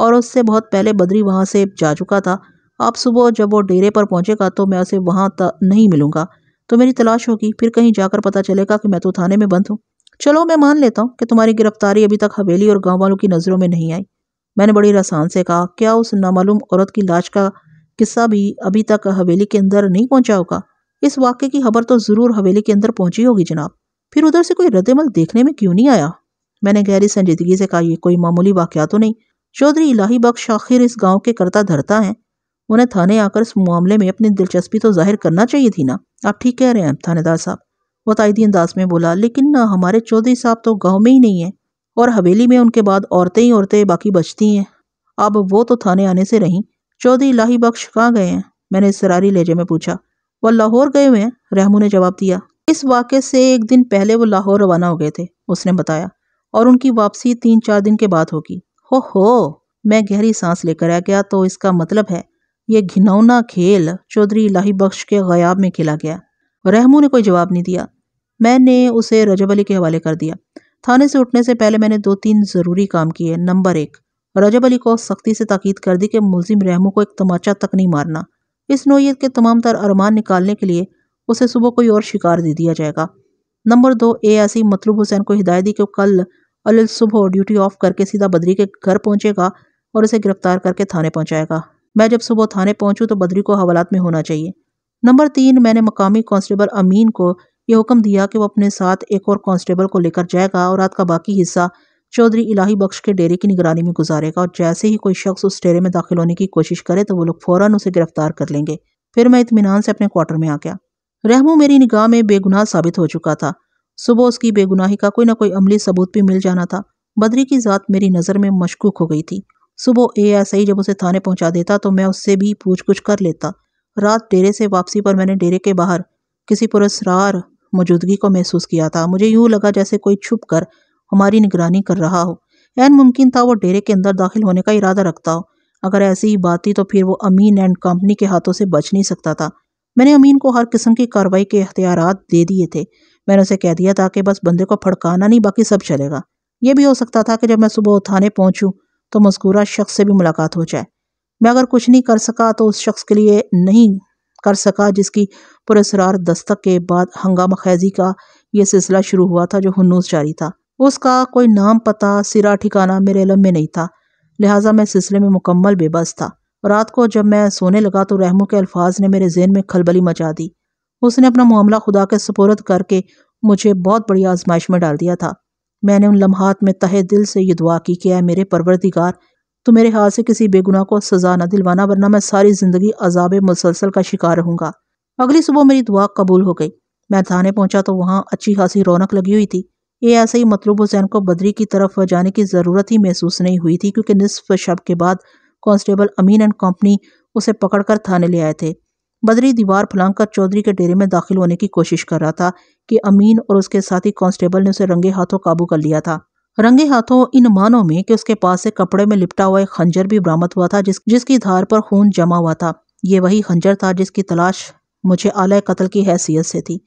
A: और उससे बहुत पहले बद्री वहाँ से जा चुका था आप सुबह जब वो डेरे पर पहुँचेगा तो मैं उसे वहाँ नहीं मिलूँगा तो मेरी तलाश होगी फिर कहीं जाकर पता चलेगा कि मैं तो थाने में बंद हूँ चलो मैं मान लेता हूँ कि तुम्हारी गिरफ्तारी अभी तक हवेली और गाँव वालों की नज़रों में नहीं आई मैंने बड़ी रसान से कहा क्या उस नामालूम औरत की लाश का किस्सा भी अभी तक हवेली के अंदर नहीं पहुँचा होगा इस वाक्य की खबर तो ज़रूर हवेली के अंदर पहुँची होगी जनाब फिर उधर से कोई रद्दमल देखने में क्यों नहीं आया मैंने गहरी संजीदगी से कहा यह कोई मामूली वाकया तो नहीं चौधरी इलाही बख्श आखिर इस गांव के करता धरता हैं उन्हें थाने आकर इस मामले में अपनी दिलचस्पी तो जाहिर करना चाहिए थी ना आप ठीक कह रहे हैं थानेदार साहब वो तायदी तो अंदाज में बोला लेकिन ना हमारे चौधरी साहब तो गाँव में ही नहीं है और हवेली में उनके बाद औरतें ही औरतें बाकी बचती हैं अब वो तो थाने आने से रहीं चौधरी इलाही बख्श कहाँ गए हैं मैंने सरारी लहजे में पूछा वह लाहौर गए हुए हैं रहमू ने जवाब दिया इस वाक़े से एक दिन पहले वो लाहौर रवाना हो गए थे उसने बताया और उनकी वापसी तीन चार दिन के बाद होगी हो हो मैं गहरी सांस लेकर आ गया तो इसका मतलब है ये घिनौना खेल चौधरी लाही बख्श के गयाब में खेला गया रहमू ने कोई जवाब नहीं दिया मैंने उसे रजब अली के हवाले कर दिया थाने से उठने से पहले मैंने दो तीन ज़रूरी काम किए नंबर एक रजब अली को सख्ती से ताकीद कर दी कि मुलिम रहमू को एक तमाचा तक नहीं मारना इस नोयत के तमाम तर अरमान निकालने के लिए उसे सुबह कोई और शिकार दे दिया जाएगा नंबर दो ए ऐसी मतलूब हुसैन को हिदायत दी कि कल अल सुबह ड्यूटी ऑफ करके सीधा बदरी के घर पहुंचेगा और उसे गिरफ्तार करके थाने पहुंचाएगा मैं जब सुबह थाने पहुंचूं तो बदरी को हवालात में होना चाहिए नंबर तीन मैंने मकामी कांस्टेबल अमीन को यह हुक्म दिया कि वो अपने साथ एक और कांस्टेबल को लेकर जाएगा और रात का बाकी हिस्सा चौधरी इलाही बख्श के डेरे की निगरानी में गुजारेगा और जैसे ही कोई शख्स उस डेरे में दाखिल होने की कोशिश करे तो वो लोग फ़ौरन उसे गिरफ्तार कर लेंगे फिर मैं इतमान से अपने क्वार्टर में आ गया रहमो मेरी निगाह में बेगुनाह साबित हो चुका था सुबह उसकी बेगुनाही का कोई ना कोई अमली सबूत भी मिल जाना था बदरी की ज़ात मेरी नज़र में मशकूक हो गई थी सुबह ए एस आई जब उसे थाने पहुंचा देता तो मैं उससे भी पूछ कुछ कर लेता रात डेरे से वापसी पर मैंने डेरे के बाहर किसी पुरस्कार मौजूदगी को महसूस किया था मुझे यूं लगा जैसे कोई छुप कर हमारी निगरानी कर रहा हो एन मुमकिन था वो डेरे के अंदर दाखिल होने का इरादा रखता हो अगर ऐसी ही बात थी तो फिर वो अमीन एंड कंपनी के हाथों से बच नहीं सकता था मैंने अमीन को हर किस्म की कार्रवाई के अख्तियार दे दिए थे मैंने उसे कह दिया था कि बस बंदे को फड़काना नहीं बाकी सब चलेगा यह भी हो सकता था कि जब मैं सुबह थाने पहुंचूं तो मस्कूरा शख्स से भी मुलाकात हो जाए मैं अगर कुछ नहीं कर सका तो उस शख्स के लिए नहीं कर सका जिसकी पुरसरार दस्तक के बाद हंगामा खैजी का यह सिलसिला शुरू हुआ था जो हनूस जारी था उसका कोई नाम पता सिरा ठिकाना मेरे इलम में नहीं था लिहाजा मैं सिलसिले में मुकम्मल बेबस था रात को जब मैं सोने लगा तो रहमो के अल्फाज ने मेरे जहन में खलबली मचा दी उसने अपना मामला खुदा के सपोरद करके मुझे बहुत बड़ी आजमाइश में डाल दिया था मैंने उन लम्हात में तहे दिल से ये दुआ की कि है मेरे परवरदिगार तो मेरे हाथ से किसी बेगुनाह को सजा न दिलवाना वरना मैं सारी ज़िंदगी अजाब मुसलसल का शिकार रहूँगा अगली सुबह मेरी दुआ कबूल हो गई मैं थाने पहुँचा तो वहाँ अच्छी खासी रौनक लगी हुई थी ये ऐसे ही मतलूब हुसैन को बदरी की तरफ जाने की ज़रूरत ही महसूस नहीं हुई थी क्योंकि निसफ शब के बाद कांस्टेबल अमीन एंड कंपनी उसे पकड़कर थाने ले आए थे बदरी दीवार फलांग चौधरी के डेरे में दाखिल होने की कोशिश कर रहा था कि अमीन और उसके साथी कांस्टेबल ने उसे रंगे हाथों काबू कर लिया था रंगे हाथों इन मानों में कि उसके पास से कपड़े में लिपटा हुआ एक खंजर भी बरामद हुआ था जिस जिसकी धार पर खून जमा हुआ था ये वही खंजर था जिसकी तलाश मुझे आलय कत्ल की हैसियत से थी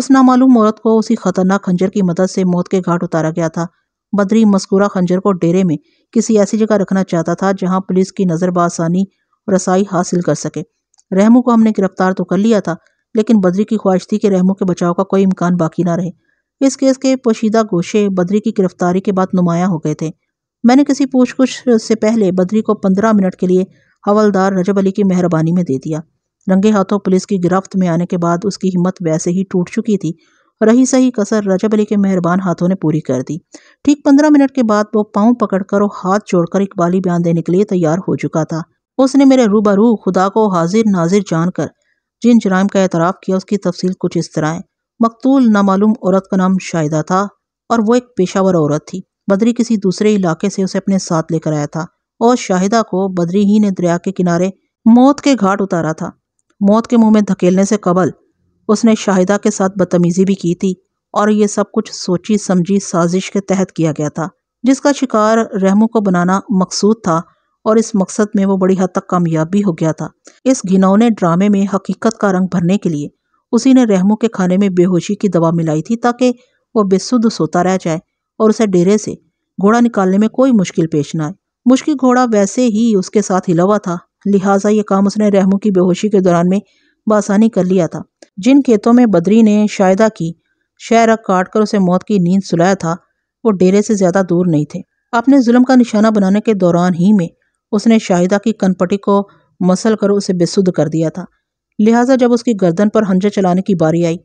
A: उस नामालूम औरत को उसी खतरनाक खंजर की मदद से मौत के घाट उतारा गया था बदरी मस्कूरा खंजर को डेरे में किसी ऐसी जगह रखना चाहता था जहां पुलिस की नज़र बसानी रसाई हासिल कर सके रहमू को हमने गिरफ्तार तो कर लिया था लेकिन बद्री की ख्वाहिश थी कि रहमू के बचाव का कोई इम्कान बाकी ना रहे इस केस के पोशीदा गोशे बद्री की गिरफ्तारी के बाद नुमाया हो गए थे मैंने किसी पूछ पूछगुछ से पहले बद्री को पंद्रह मिनट के लिए हवलदार रजब अली की मेहरबानी में दे दिया रंगे हाथों पुलिस की गिरफ्त में आने के बाद उसकी हिम्मत वैसे ही टूट चुकी थी रही सही कसर रजब अली के मेहरबान हाथों ने पूरी कर दी ठीक पंद्रह मिनट के बाद वो पाँव पकड़कर और हाथ जोड़कर इकबाली बयान देने के लिए तैयार हो चुका था उसने मेरे रूबरू खुदा को हाजिर नाजिर जानकर जिन जराइम का एतराफ़ किया उसकी तफसील कुछ इस तरह है मकतूल नामालूम औरत का नाम शाहिदा था और वो एक पेशावर औरत थी बदरी किसी दूसरे इलाके से उसे अपने साथ लेकर आया था और शाहिदा को बदरी ही ने दरिया के किनारे मौत के घाट उतारा था मौत के मुंह में धकेलने से कबल उसने शाहिदा के साथ बदतमीज़ी भी की थी और ये सब कुछ सोची समझी साजिश के तहत किया गया था जिसका शिकार रहमू को बनाना मकसूद था और इस मकसद में वो बड़ी हद तक कामयाब भी हो गया था इस घिनौने ड्रामे में हकीकत का रंग भरने के लिए उसी ने रहमू के खाने में बेहोशी की दवा मिलाई थी ताकि वो बेसुध सोता रह जाए और उसे डेरे से घोड़ा निकालने में कोई मुश्किल पेश ना आए मुश्किल घोड़ा वैसे ही उसके साथ हिला हुआ था लिहाजा ये काम उसने रहमू की बेहोशी के दौरान में बासानी कर लिया था जिन खेतों में बद्री ने शायदा की शहरग काट कर उसे मौत की नींद सुलाया था वो डेरे से ज़्यादा दूर नहीं थे अपने जुल्म का निशाना बनाने के दौरान ही में उसने शाहिदा की कनपटी को मसल कर उसे बेसुद्ध कर दिया था लिहाजा जब उसकी गर्दन पर हंजे चलाने की बारी आई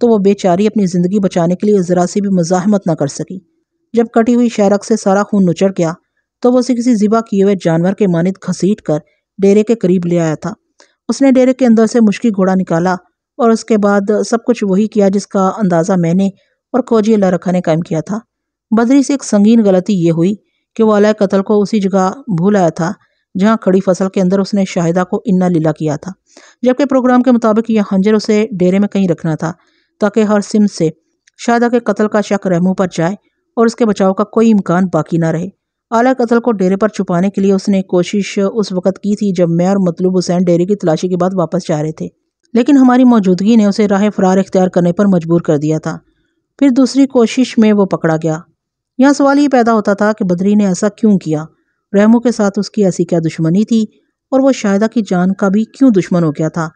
A: तो वह बेचारी अपनी ज़िंदगी बचाने के लिए ज़रा सी भी मजाहमत ना कर सकी जब कटी हुई शहरक से सारा खून नुचड़ गया तो वह उसे किसी ज़िबा किए हुए जानवर के मानद घसीट कर डेरे के करीब ले आया था उसने डेरे के अंदर से मुश्किल घोड़ा निकाला और उसके बाद सब कुछ वही किया जिसका अंदाज़ा मैंने और खोजी अल्लाह रखा ने कायम किया था बदरी से एक संगीन गलती ये हुई कि वो अला कतल को उसी जगह भूल आया था जहाँ खड़ी फसल के अंदर उसने शाहिदा को इन्ना लीला किया था जबकि प्रोग्राम के मुताबिक यह हंजर उसे डेरे में कहीं रखना था ताकि हर सिम से शाहिदा के कत्ल का शक रहमू पर जाए और उसके बचाव का कोई इम्कान बाकी ना रहे आला कत्ल को डेरे पर छुपाने के लिए उसने कोशिश उस वक़्त की थी जब मैं और मतलूब हुसैन डेरे की तलाशी के बाद वापस जा रहे थे लेकिन हमारी मौजूदगी ने उसे राह फरार इख्तियार करने पर मजबूर कर दिया था फिर दूसरी कोशिश में वो पकड़ा गया यहाँ सवाल ये पैदा होता था कि बदरी ने ऐसा क्यों किया रहमो के साथ उसकी ऐसी क्या दुश्मनी थी और वह शाहिदा की जान का भी क्यों दुश्मन हो गया था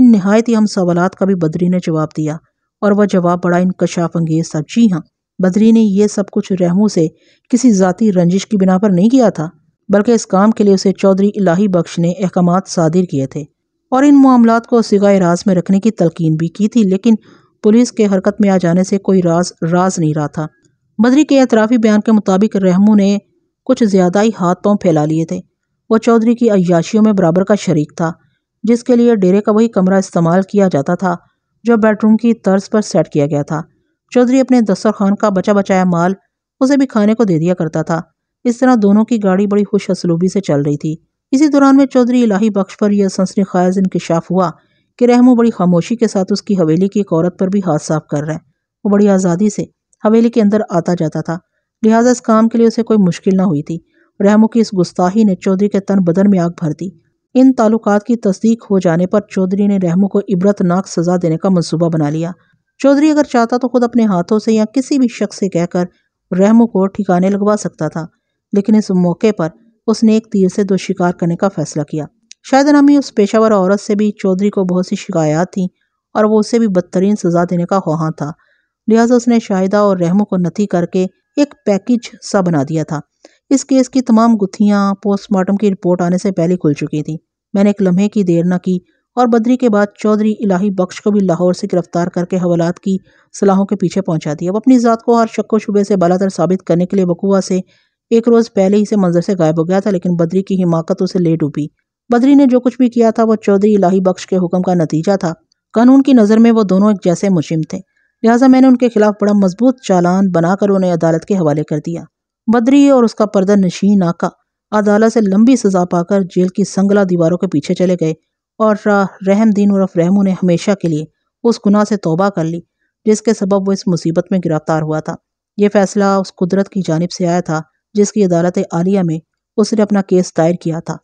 A: इन नहायत ही हम सवाल का भी बदरी ने जवाब दिया और वह जवाब बड़ा इनकशाफ अंगेज था जी हाँ बदरी ने यह सब कुछ रहमो से किसी ज़ाती रंजिश की बिना पर नहीं किया था बल्कि इस काम के लिए उसे चौधरी इलाही बख्श ने अहकाम सादिर किए थे और इन मामला को सिगाए राज में रखने की तलकीन भी की थी लेकिन पुलिस के हरकत में आ जाने से कोई राज राज नहीं रहा था बद्री के एतराफ़ी बयान के मुताबिक रहमू ने कुछ ज़्यादा ही हाथ पाँव फैला लिए थे वह चौधरी की अयाशियों में बराबर का शरीक था जिसके लिए डेरे का वही कमरा इस्तेमाल किया जाता था जो बेडरूम की तर्ज पर सेट किया गया था चौधरी अपने दस्तर खान का बचा बचाया माल उसे भी खाने को दे दिया करता था इस तरह दोनों की गाड़ी बड़ी खुश असलूबी से चल रही थी इसी दौरान में चौधरी इलाही बख्श पर यह सनसनी खायज इंकशाफ हुआ कि रहमो बड़ी खामोशी के साथ उसकी हवेली की एक औरत पर भी हाथ साफ कर रहा है वो बड़ी आज़ादी से हवेली के अंदर आता जाता था लिहाजा इस काम के लिए उसे कोई मुश्किल ना हुई थी रहमो की इस गुस्ताही ने चौधरी के तन बदन में आग भर दी इन ताल्लुकात की तस्दीक हो जाने पर चौधरी ने रहमो को इबरतनाक सजा देने का मंसूबा बना लिया चौधरी अगर चाहता तो खुद अपने हाथों से या किसी भी शख्स से कहकर रहमो को ठिकाने लगवा सकता था लेकिन इस मौके पर उसने एक तीर से दो शिकार करने का फैसला किया शायद नामी उस पेशावर औरत से भी चौधरी को बहुत सी शिकायत थी और वो उसे भी बदतरीन सजा देने का खुआ था लिहाजा उसने शाहिदा और रहमो को नथी करके एक पैकेज सा बना दिया था इस केस की तमाम गुत्थियाँ पोस्टमार्टम की रिपोर्ट आने से पहले खुल चुकी थी मैंने एक लम्हे की देर न की और बद्री के बाद चौधरी इलाही बख्श को भी लाहौर से गिरफ्तार करके हवालात की सलाहों के पीछे पहुंचा दिया अब अपनी ज़ात को हर शक्को शुबे से बलातर साबित करने के लिए बकुआ से एक रोज़ पहले ही से मंजर से गायब हो गया था लेकिन बद्री की हिमाकत तो उसे ले डूबी बद्री ने जो कुछ भी किया था वो चौधरी इलाही बख्श के हुक्म का नतीजा था कानून की नज़र में वो दोनों एक जैसे मुजिम थे लिहाजा मैंने उनके खिलाफ बड़ा मजबूत चालान बनाकर उन्हें अदालत के हवाले कर दिया बद्री और उसका पर्दा नशीन नाका अदालत से लंबी सजा पाकर जेल की संगला दीवारों के पीछे चले गए और दीन उर्फ रहमू ने हमेशा के लिए उस गुनाह से तोबा कर ली जिसके सबब वो इस मुसीबत में गिरफ्तार हुआ था ये फैसला उस कुदरत की जानब से आया था जिसकी अदालत आलिया में उसने अपना केस दायर किया था